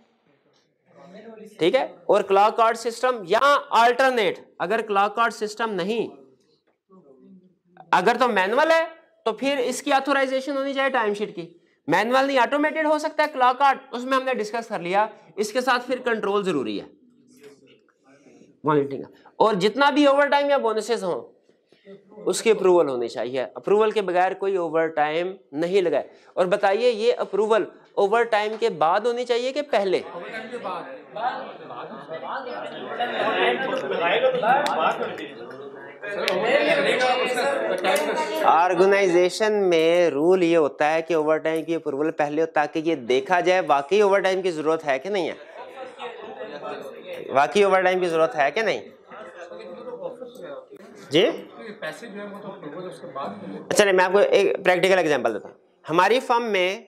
ठीक है और क्लॉक कार्ड सिस्टम या अल्टरनेट अगर क्लॉक कार्ड सिस्टम नहीं अगर तो मैनुअल है तो फिर इसकी ऑथोराइजेशन होनी चाहिए टाइमशीट की मैनुअल नहीं ऑटोमेटेड हो सकता है क्लॉक आर्ट उसमें हमने डिस्कस कर लिया इसके साथ फिर कंट्रोल जरूरी है मॉनिटरिंग और जितना भी ओवर टाइम या बोनसेस हो उसकी अप्रूवल होनी चाहिए अप्रूवल के बगैर कोई ओवर टाइम नहीं लगाए और बताइए ये अप्रूवल ओवर टाइम के बाद होनी चाहिए कि पहले बाद ऑर्गेनाइजेशन में रूल ये होता है कि ओवर टाइम की अप्रूवल पहले हो ताकि ये देखा जाए वाकई ओवर टाइम की ज़रूरत है कि नहीं है वाकई ओवर टाइम की ज़रूरत है कि नहीं जी पैसे जो है वो तो अच्छा नहीं मैं आपको एक प्रैक्टिकल एग्जांपल देता हूँ हमारी फर्म में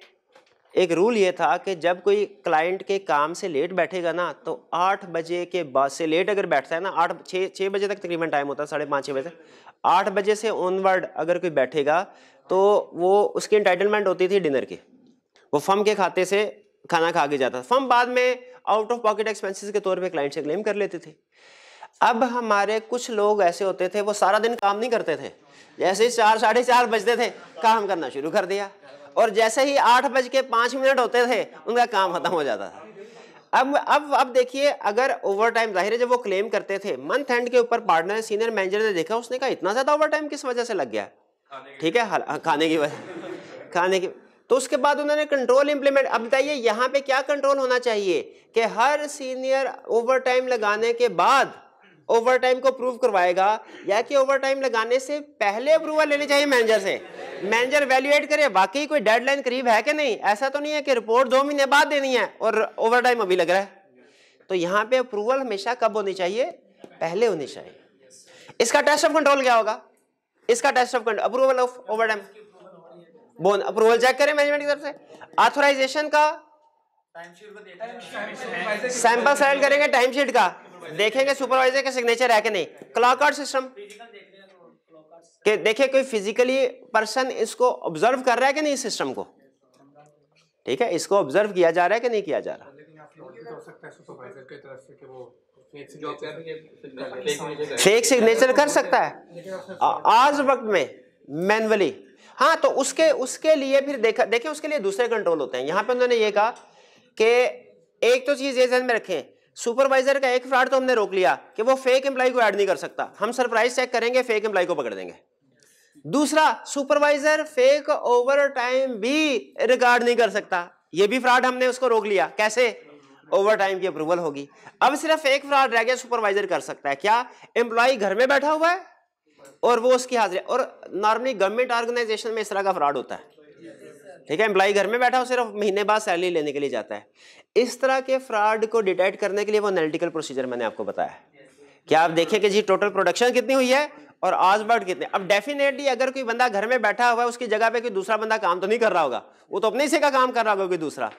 एक रूल ये था कि जब कोई क्लाइंट के काम से लेट बैठेगा ना तो आठ बजे के बाद से लेट अगर बैठता है ना आठ छः छः बजे तक तकरीबन टाइम होता है साढ़े पाँच छः बजे तक आठ बजे से ऑनवर्ड अगर कोई बैठेगा तो वो उसकी इंटाइटलमेंट होती थी डिनर की वो फर्म के खाते से खाना खा के जाता था फर्म बाद में आउट ऑफ पॉकेट एक्सपेंसिस के तौर पर क्लाइंट से क्लेम कर लेते थे अब हमारे कुछ लोग ऐसे होते थे वो सारा दिन काम नहीं करते थे जैसे चार साढ़े चार बजते थे काम करना शुरू कर दिया और जैसे ही आठ बज के पांच मिनट होते थे उनका काम खत्म हो जाता था अब अब अब देखिए अगर ओवर टाइम जाहिर है जब वो क्लेम करते थे मंथ एंड के ऊपर पार्टनर सीनियर मैनेजर ने देखा उसने कहा इतना ज़्यादा ओवर टाइम किस वजह से लग गया ठीक है हाँ, खाने की वजह खाने की तो उसके बाद उन्होंने कंट्रोल इंप्लीमेंट अब बताइए यहाँ पे क्या कंट्रोल होना चाहिए कि हर सीनियर ओवर टाइम लगाने के बाद ओवरटाइम को प्रूव करवाएगा या कि ओवरटाइम लगाने से पहले अप्रूवल लेनी चाहिए मैनेजर से मैनेजर वैल्यूएट करे वाकई कोई डेडलाइन करीब है कि नहीं ऐसा तो नहीं है कि रिपोर्ट दो महीने बाद देनी है और ओवरटाइम अभी लग रहा है तो यहाँ पे अप्रूवल हमेशा कब होनी चाहिए पहले होनी चाहिए इसका टेस्ट ऑफ कंट्रोल क्या होगा इसका test of control approval of over approval check करें मैनेजमेंट की तरफ से ऑथोराइजेशन का सैंपल सेलेक्ट करेंगे टाइम शीट का देखेंगे सुपरवाइजर के सिग्नेचर है कि नहीं क्लॉक आउट सिस्टम कि देखिए कोई फिजिकली पर्सन इसको ऑब्जर्व कर रहा है कि नहीं सिस्टम को ठीक है इसको ऑब्जर्व किया जा रहा है कि नहीं किया जा रहा फेक सिग्नेचर कर सकता है आज वक्त में मैनुअली हाँ तो उसके उसके लिए फिर देखा देखिए उसके लिए दूसरे कंट्रोल होते हैं यहाँ पे उन्होंने ये कहा कि एक तो चीज़ ये जहन में रखें सुपरवाइजर का एक फ्रॉड तो हमने रोक लिया कि वो फेक एम्प्लॉय को ऐड नहीं कर सकता हम सरप्राइज चेक करेंगे फेक एम्प्लॉय को पकड़ देंगे दूसरा सुपरवाइजर फेक ओवर टाइम भी रिकॉर्ड नहीं कर सकता ये भी फ्रॉड हमने उसको रोक लिया कैसे ओवर टाइम की अप्रूवल होगी अब सिर्फ एक फ्रॉड रह गया सुपरवाइजर कर सकता है क्या एम्प्लॉय घर में बैठा हुआ है और वो उसकी हाजिरी और नॉर्मली गवर्नमेंट ऑर्गेनाइजेशन में इस तरह का फ्रॉड होता है ठीक है एम्प्लॉय घर में बैठा हो सिर्फ महीने बाद सैलरी लेने के लिए जाता है इस तरह के फ्रॉड को डिटेक्ट करने के लिए वो एनालिटिकल प्रोसीजर मैंने आपको बताया क्या आप देखें कि जी टोटल प्रोडक्शन कितनी हुई है और आज बर्ड कितने अब डेफिनेटली अगर कोई बंदा घर में बैठा हुआ है उसकी जगह पे कोई दूसरा बंदा काम तो नहीं कर रहा होगा वो तो अपने हिस्से का काम कर रहा होगा कोई दूसरा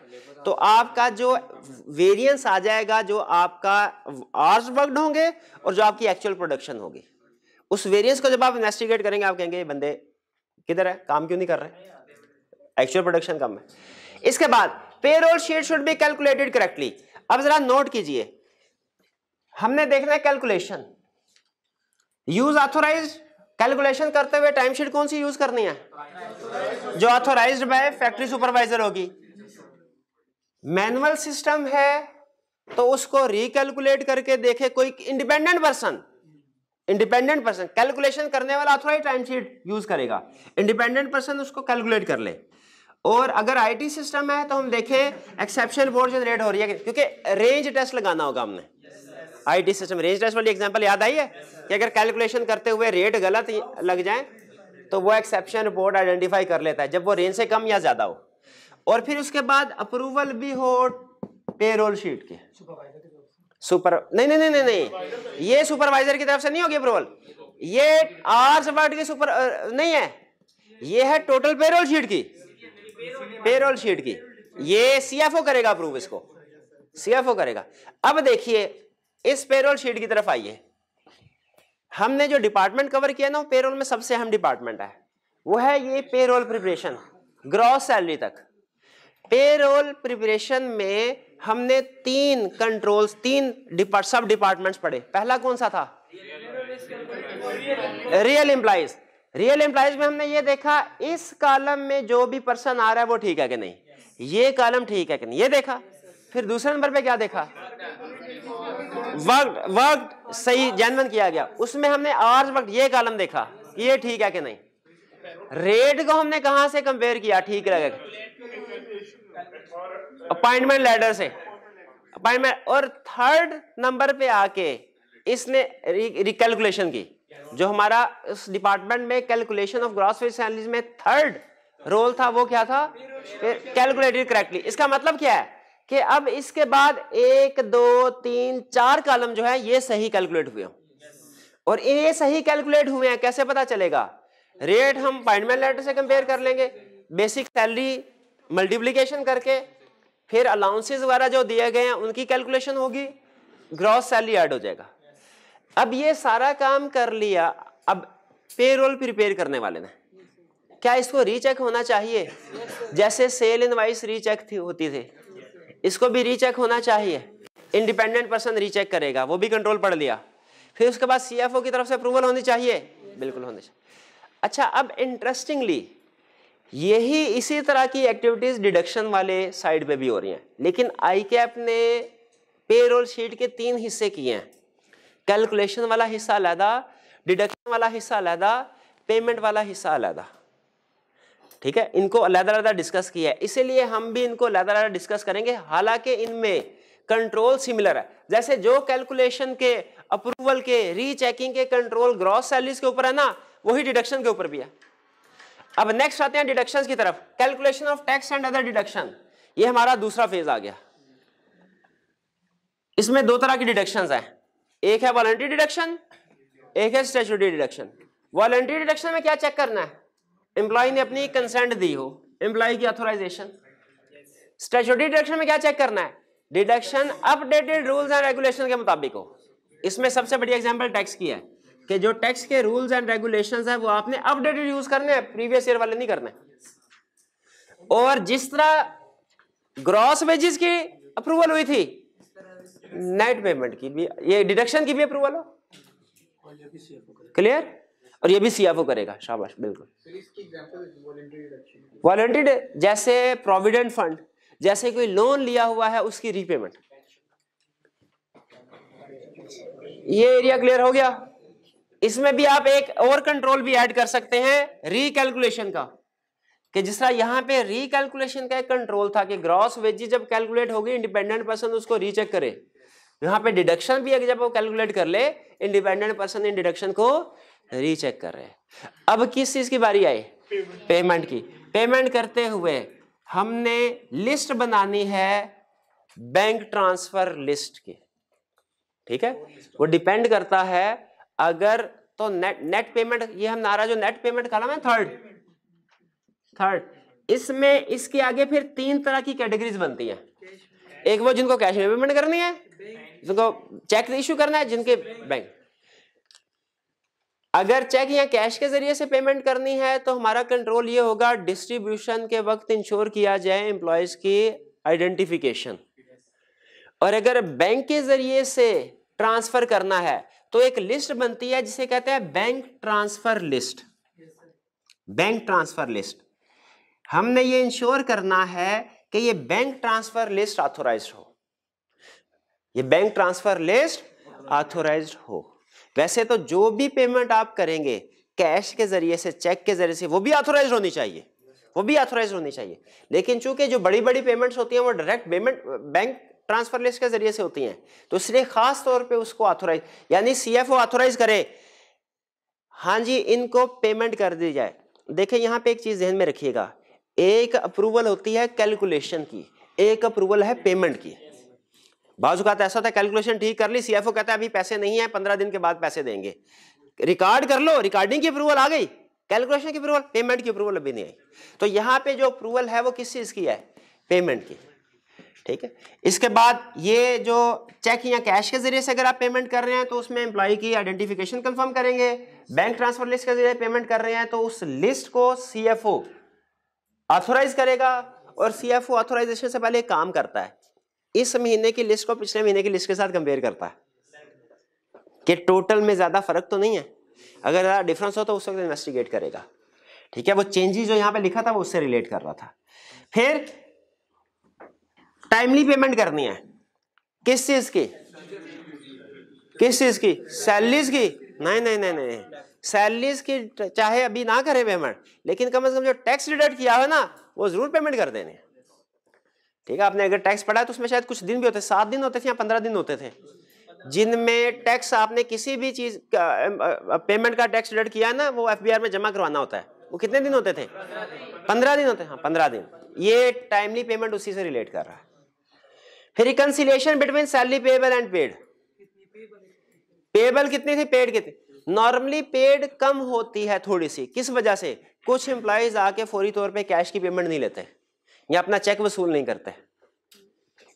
तो आपका जो वेरिएंस आ जाएगा जो आपका आर्स वर्कड होंगे और जो आपकी एक्चुअल प्रोडक्शन होगी उस वेरियंस को जब आप इन्वेस्टिगेट करेंगे आप कहेंगे बंदे किधर है काम क्यों नहीं कर रहे एक्चुअल प्रोडक्शन कम है इसके बाद payroll sheet should be calculated correctly अब जरा नोट कीजिए हमने देखना है कैलकुलेशन यूज ऑथोराइज कैलकुलेशन करते हुए टाइम शीट कौन सी यूज करनी है जो ऑथोराइज्ड बाय फैक्ट्री सुपरवाइजर होगी मैनुअल सिस्टम है तो उसको रिकैलकुलेट करके देखे कोई independent person independent person calculation करने वाला ऑथोराइज टाइम शीट यूज करेगा इंडिपेंडेंट पर्सन उसको कैलकुलेट कर ले और अगर आईटी सिस्टम है तो हम देखें एक्सेप्शन बोर्ड जनरेट हो रही है क्योंकि रेंज टेस्ट लगाना होगा हमने आईटी सिस्टम रेंज टेस्ट वाली एग्जांपल याद आई है कि अगर कैलकुलेशन करते हुए रेट गलत लग जाए तो वो एक्सेप्शन बोर्ड आइडेंटिफाई कर लेता है जब वो रेंज से कम या ज़्यादा हो और फिर उसके बाद अप्रूवल भी हो पेरोल शीट के सुपर नहीं नहीं नहीं नहीं नहीं ये सुपरवाइजर की तरफ से नहीं होगी अप्रूवल ये आर सपाट की सुपर नहीं है ये है टोटल पेरोल शीट की पेरोल शीट की ये सीएफओ करेगा अप्रूव इसको सीएफओ करेगा अब देखिए इस पेरोल शीट की तरफ आइए हमने जो डिपार्टमेंट कवर किया ना पेरोल में सबसे अहम डिपार्टमेंट है वो है ये पेरोल प्रिपरेशन ग्रॉस सैलरी तक पेरोल प्रिपरेशन में हमने तीन कंट्रोल्स तीन सब डिपार्टमेंट्स पढ़े पहला कौन सा था रियल एम्प्लाइज रियल एम्प्लाइज में हमने ये देखा इस कॉलम में जो भी पर्सन आ रहा है वो ठीक है कि नहीं ये कालम ठीक है कि नहीं ये देखा फिर दूसरे नंबर पे क्या देखा वर्क वर्क सही जैनवन किया गया उसमें हमने आर्ज वक्त ये कॉलम देखा ये ठीक है कि नहीं रेट को हमने कहा से कंपेयर किया ठीक लगेगा अपॉइंटमेंट लेटर से अपॉइंटमेंट और थर्ड नंबर पे आके इसने रिकैलकुलेशन की जो हमारा उस डिपार्टमेंट में calculation of gross face analysis में थर्ड रोल था वो क्या था कैलकुलेटेड करेक्टली इसका मतलब क्या है कि अब इसके बाद एक दो तीन चार कॉलम जो है ये सही कैलकुलेट हुए और ये सही कैलकुलेट हुए हैं कैसे पता चलेगा रेट हम अपॉइंटमेंट लेटर से कंपेयर कर लेंगे बेसिक सैलरी मल्टीप्लीकेशन करके फिर अलाउंसेज वगैरह जो दिए गए हैं उनकी कैलकुलेशन होगी ग्रॉस सैलरी ऐड हो जाएगा अब ये सारा काम कर लिया अब पेरोल प्रिपेयर करने वाले ने क्या इसको रीचेक होना चाहिए जैसे सेल इन वाइस रीचेक थी होती थी इसको भी रीचेक होना चाहिए इंडिपेंडेंट पर्सन रीचेक करेगा वो भी कंट्रोल पढ़ लिया फिर उसके बाद सीएफओ की तरफ से अप्रूवल होनी चाहिए बिल्कुल होनी चाहिए अच्छा अब इंटरेस्टिंगली यही इसी तरह की एक्टिविटीज़ डिडक्शन वाले साइड पे भी हो रही हैं लेकिन आई कैप ने पेरोल शीट के तीन हिस्से किए हैं कैलकुलेशन वाला हिस्सा अलहदा डिडक्शन वाला हिस्सा अलहदा पेमेंट वाला हिस्सा अलहदा ठीक है इनको अलहदा अलहदा डिस्कस किया है इसीलिए हम भी इनको अलहदा अलहदा डिस्कस करेंगे हालांकि इनमें कंट्रोल सिमिलर है जैसे जो कैलकुलेशन के अप्रूवल के रीचेकिंग के कंट्रोल ग्रॉस सैलरीज के ऊपर है ना वही डिडक्शन के ऊपर भी है अब नेक्स्ट आते हैं डिडक्शन की तरफ calculation of tax and other deduction ये हमारा दूसरा फेज आ गया इसमें दो तरह की डिडक्शंस हैं एक है वॉलेंट्री डिडक्शन एक है स्टेचुटी डिडक्शन वॉलेंट्री डिडक्शन में क्या चेक करना है एम्प्लॉय ने अपनी कंसेंट दी हो एम्प्लॉय की ऑथोराइजेशन स्टेचुटी डिडक्शन में क्या चेक करना है deduction updated rules and regulation के मुताबिक हो इसमें सबसे बड़ी एग्जाम्पल टैक्स की है कि जो टैक्स के रूल्स एंड रेगुलेशन है वो आपने अपडेटेड यूज करने हैं प्रीवियस ईयर वाले नहीं करने और जिस तरह ग्रॉस वेजेस की अप्रूवल हुई थी नेट पेमेंट की भी ये डिडक्शन की भी अप्रूवल हो क्लियर और ये भी सीएफओ करेगा शाबाश बिल्कुल वॉलेंट्री जैसे प्रोविडेंट फंड जैसे कोई लोन लिया हुआ है उसकी रीपेमेंट ये एरिया क्लियर हो गया इसमें भी आप एक और कंट्रोल भी ऐड कर सकते हैं रीकैलकुलेशन का कि जिस तरह यहां पे रीकैलकुलेशन का एक कंट्रोल था कि ग्रॉस वेजी जब कैलकुलेट होगी इंडिपेंडेंट पर्सन उसको रीचेक करे यहाँ पे डिडक्शन भी है जब वो कैलकुलेट कर ले इंडिपेंडेंट पर्सन इन डिडक्शन को रीचेक कर रहे अब किस चीज की बारी आई पेमेंट की पेमेंट करते हुए हमने लिस्ट बनानी है बैंक ट्रांसफर लिस्ट की ठीक है वो डिपेंड करता है अगर तो नेट नेट पेमेंट ये हम नारा जो नेट पेमेंट कहा है थर्ड थर्ड इसमें इसके आगे फिर तीन तरह की कैटेगरीज बनती हैं एक वो जिनको कैश में पेमेंट करनी है जिनको चेक इशू करना है जिनके बैंक अगर चेक या कैश के जरिए से पेमेंट करनी है तो हमारा कंट्रोल ये होगा डिस्ट्रीब्यूशन के वक्त इंश्योर किया जाए एम्प्लॉयज की आइडेंटिफिकेशन और अगर बैंक के जरिए से ट्रांसफर करना है तो एक लिस्ट बनती है जिसे कहते हैं bank transfer list bank transfer list हमने ये इंश्योर करना है कि ये बैंक ट्रांसफर लिस्ट ऑथोराइज हो ये बैंक ट्रांसफर लिस्ट ऑथोराइज हो वैसे तो जो भी पेमेंट आप करेंगे कैश के जरिए से चेक के जरिए से वो भी ऑथोराइज होनी चाहिए वो भी ऑथोराइज होनी चाहिए लेकिन चूंकि जो बड़ी बड़ी पेमेंट्स होती हैं वो direct payment bank transfer list के जरिए से होती हैं तो इसलिए खास तौर पे उसको ऑथोराइज यानी सीएफओ ऑथोराइज करे हाँ जी इनको पेमेंट कर दी जाए देखें यहां पे एक चीज़ ध्यान में रखिएगा एक अप्रूवल होती है कैलकुलेशन की एक अप्रूवल है पेमेंट की बाजुकात तो ऐसा था कैलकुलेशन ठीक कर ली सीएफओ कहता है अभी पैसे नहीं है पंद्रह दिन के बाद पैसे देंगे रिकॉर्ड कर लो रिकॉर्डिंग की अप्रूवल आ गई कैलकुलेशन की अप्रूवल पेमेंट की अप्रूवल अभी नहीं आई तो यहाँ पे जो अप्रूवल है वो किस चीज़ की है पेमेंट की ठीक है इसके बाद ये जो चेक या कैश के जरिए से अगर आप पेमेंट कर रहे हैं तो उसमें एम्प्लॉय की आइडेंटिफिकेशन कंफर्म करेंगे बैंक ट्रांसफर लिस्ट के जरिए पेमेंट कर रहे हैं तो उस लिस्ट को सीएफओ ऑथोराइज करेगा और सीएफओ ऑथोराइजेशन से पहले काम करता है इस महीने की लिस्ट को पिछले महीने की लिस्ट के साथ कंपेयर करता है कि टोटल में ज़्यादा फर्क तो नहीं है अगर ज़्यादा डिफरेंस हो तो उस वक्त इन्वेस्टिगेट करेगा ठीक है वो चेंजेस जो यहाँ पे लिखा था वो उससे रिलेट कर रहा था फिर टाइमली पेमेंट करनी है किस चीज की किस चीज की सैलरीज की नहीं नहीं नहीं नहीं सैलरीज की चाहे अभी ना करे पेमेंट लेकिन कम से कम जो टैक्स डिडक्ट किया हो ना वो जरूर पेमेंट कर देने ठीक है आपने अगर टैक्स पढ़ा है तो उसमें शायद कुछ दिन भी होते सात दिन होते थे या पंद्रह दिन होते थे जिनमें टैक्स आपने किसी भी चीज पेमेंट का टैक्स रिलेट किया ना वो एफ में जमा करवाना होता है वो कितने दिन होते थे पंद्रह दिन होते हाँ पंद्रह दिन ये टाइमली पेमेंट उसी से रिलेट कर रहा है फिर reconciliation between salary payable and paid payable कितनी थी पेड कितनी नॉर्मली पेड कम होती है थोड़ी सी किस वजह से कुछ एम्प्लॉज आके फौरी तौर पे कैश की पेमेंट नहीं लेते हैं या अपना चेक वसूल नहीं करते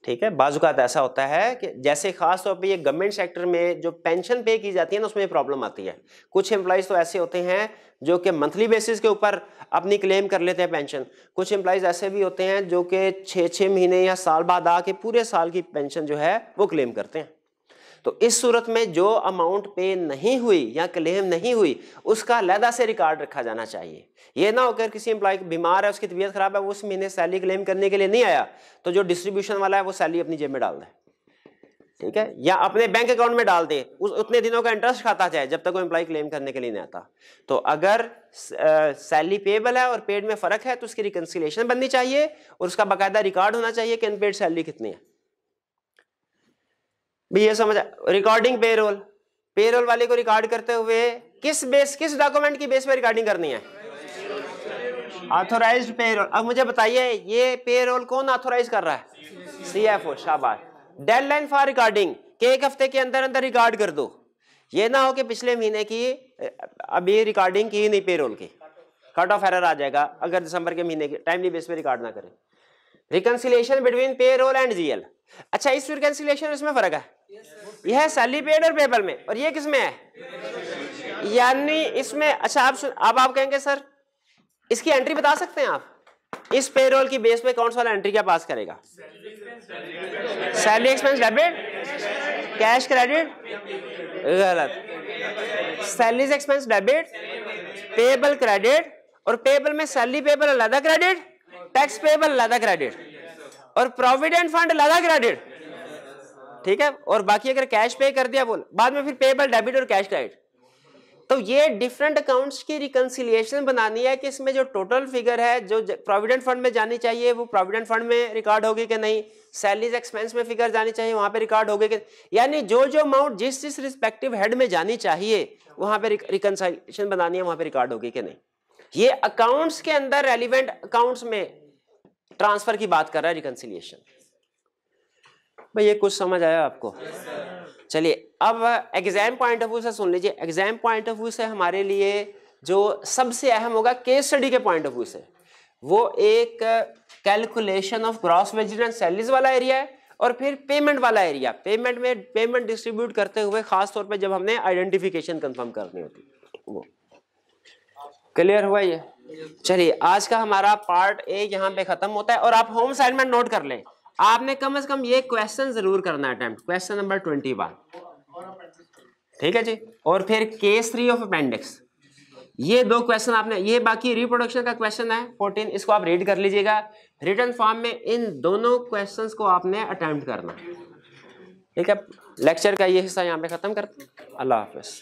ठीक है बाजूकात ऐसा होता है कि जैसे खास तौर पे ये गवर्नमेंट सेक्टर में जो पेंशन पे की जाती है ना उसमें प्रॉब्लम आती है कुछ एम्प्लॉयज़ तो ऐसे होते हैं जो कि मंथली बेसिस के ऊपर अपनी क्लेम कर लेते हैं पेंशन कुछ एम्प्लॉयज़ ऐसे भी होते हैं जो कि छः छः महीने या साल बाद आके पूरे साल की पेंशन जो है वो क्लेम करते हैं तो इस सूरत में जो अमाउंट पे नहीं हुई या क्लेम नहीं हुई उसका लहदा से रिकॉर्ड रखा जाना चाहिए ये ना होकर किसी एम्प्लॉय बीमार है उसकी तबीयत खराब है वो उस महीने सैलरी क्लेम करने के लिए नहीं आया तो जो डिस्ट्रीब्यूशन वाला है वो सैलरी अपनी जेब में डाल दे ठीक है या अपने बैंक अकाउंट में डाल दे उस उतने दिनों का इंटरेस्ट खाता जाए जब तक वो एम्प्लॉय क्लेम करने के लिए नहीं आता तो अगर सैलरी पेबल है और पेड में फर्क है तो उसकी रिकन्सिलेशन बननी चाहिए और उसका बाकायदा रिकॉर्ड होना चाहिए कि अनपेड सैलरी कितनी है भी ये समझ रिकॉर्डिंग पेरोल पेरोल वाले को रिकॉर्ड करते हुए किस बेस किस डॉक्यूमेंट की बेस पर रिकॉर्डिंग करनी है ऑथोराइज पेरोल अब मुझे बताइए ये पेरोल कौन ऑथोराइज कर रहा है सी एफ ओ शाबाश डेड लाइन फॉर रिकॉर्डिंग के एक हफ्ते के अंदर अंदर रिकॉर्ड कर दो ये ना हो कि पिछले महीने की अभी रिकॉर्डिंग की नहीं पेरोल की कट ऑफ एरर आ जाएगा अगर दिसंबर के महीने के टाइमली बेस पर रिकॉर्ड ना करें reconciliation between payroll and GL अच्छा इस रिकन्सिलेशन इसमें फर्क है यह है पेड और पेबल में और ये किस में है यानी इसमें अच्छा आप सुन आप कहेंगे सर इसकी एंट्री बता सकते हैं आप इस पेरोल की बेस पे कौन सा वाला एंट्री क्या पास करेगा salary expense debit cash credit गलत salary expense debit payable credit और पेबल में सैलरी पेबल अलग क्रेडिट टैक्स पेबल अलग क्रेडिट और प्रोविडेंट फंड अलग क्रेडिट ठीक है और बाकी अगर कैश पे कर दिया बोल बाद में फिर पेबल डेबिट और कैश क्रेडिट तो ये डिफरेंट अकाउंट्स की रिकनसिलियेशन बनानी है कि इसमें जो टोटल फिगर है जो प्रोविडेंट फंड में जानी चाहिए वो प्रोविडेंट फंड में रिकॉर्ड होगी कि नहीं सैलरीज एक्सपेंस में फिगर जानी चाहिए वहां पे रिकॉर्ड होगी कि यानी जो जो अमाउंट जिस जिस रिस्पेक्टिव हेड में जानी चाहिए वहां पर रिकंसिलिएशन बनानी है वहां पर रिकॉर्ड होगी कि नहीं ये अकाउंट्स के अंदर रेलिवेंट अकाउंट्स में ट्रांसफर की बात कर रहा है रिकनसिलियेशन ये कुछ समझ आया आपको चलिए अब एग्जाम पॉइंट ऑफ व्यू से सुन लीजिए एग्जाम पॉइंट ऑफ व्यू से हमारे लिए जो सबसे अहम होगा केस स्टडी के पॉइंट ऑफ व्यू से वो एक calculation of gross wages and salaries वाला एरिया है और फिर पेमेंट वाला एरिया पेमेंट में पेमेंट डिस्ट्रीब्यूट करते हुए खास तौर पे जब हमने आइडेंटिफिकेशन कंफर्म करनी होती वो क्लियर हुआ ये चलिए आज का हमारा पार्ट ए यहाँ पे खत्म होता है और आप होम असाइनमेंट नोट कर लें आपने कम से कम ये क्वेश्चन जरूर करना attempt question number twenty one ठीक है जी और फिर केस थ्री ऑफ अपेंडिक्स ये दो क्वेश्चन आपने ये बाकी रिप्रोडक्शन का क्वेश्चन है फोर्टीन इसको आप रीड कर लीजिएगा रिटर्न फॉर्म में इन दोनों क्वेश्चन को आपने अटैम्प्ट करना ठीक है लेक्चर का ये हिस्सा यहाँ पे ख़त्म करते हैं अल्लाह हाफिज़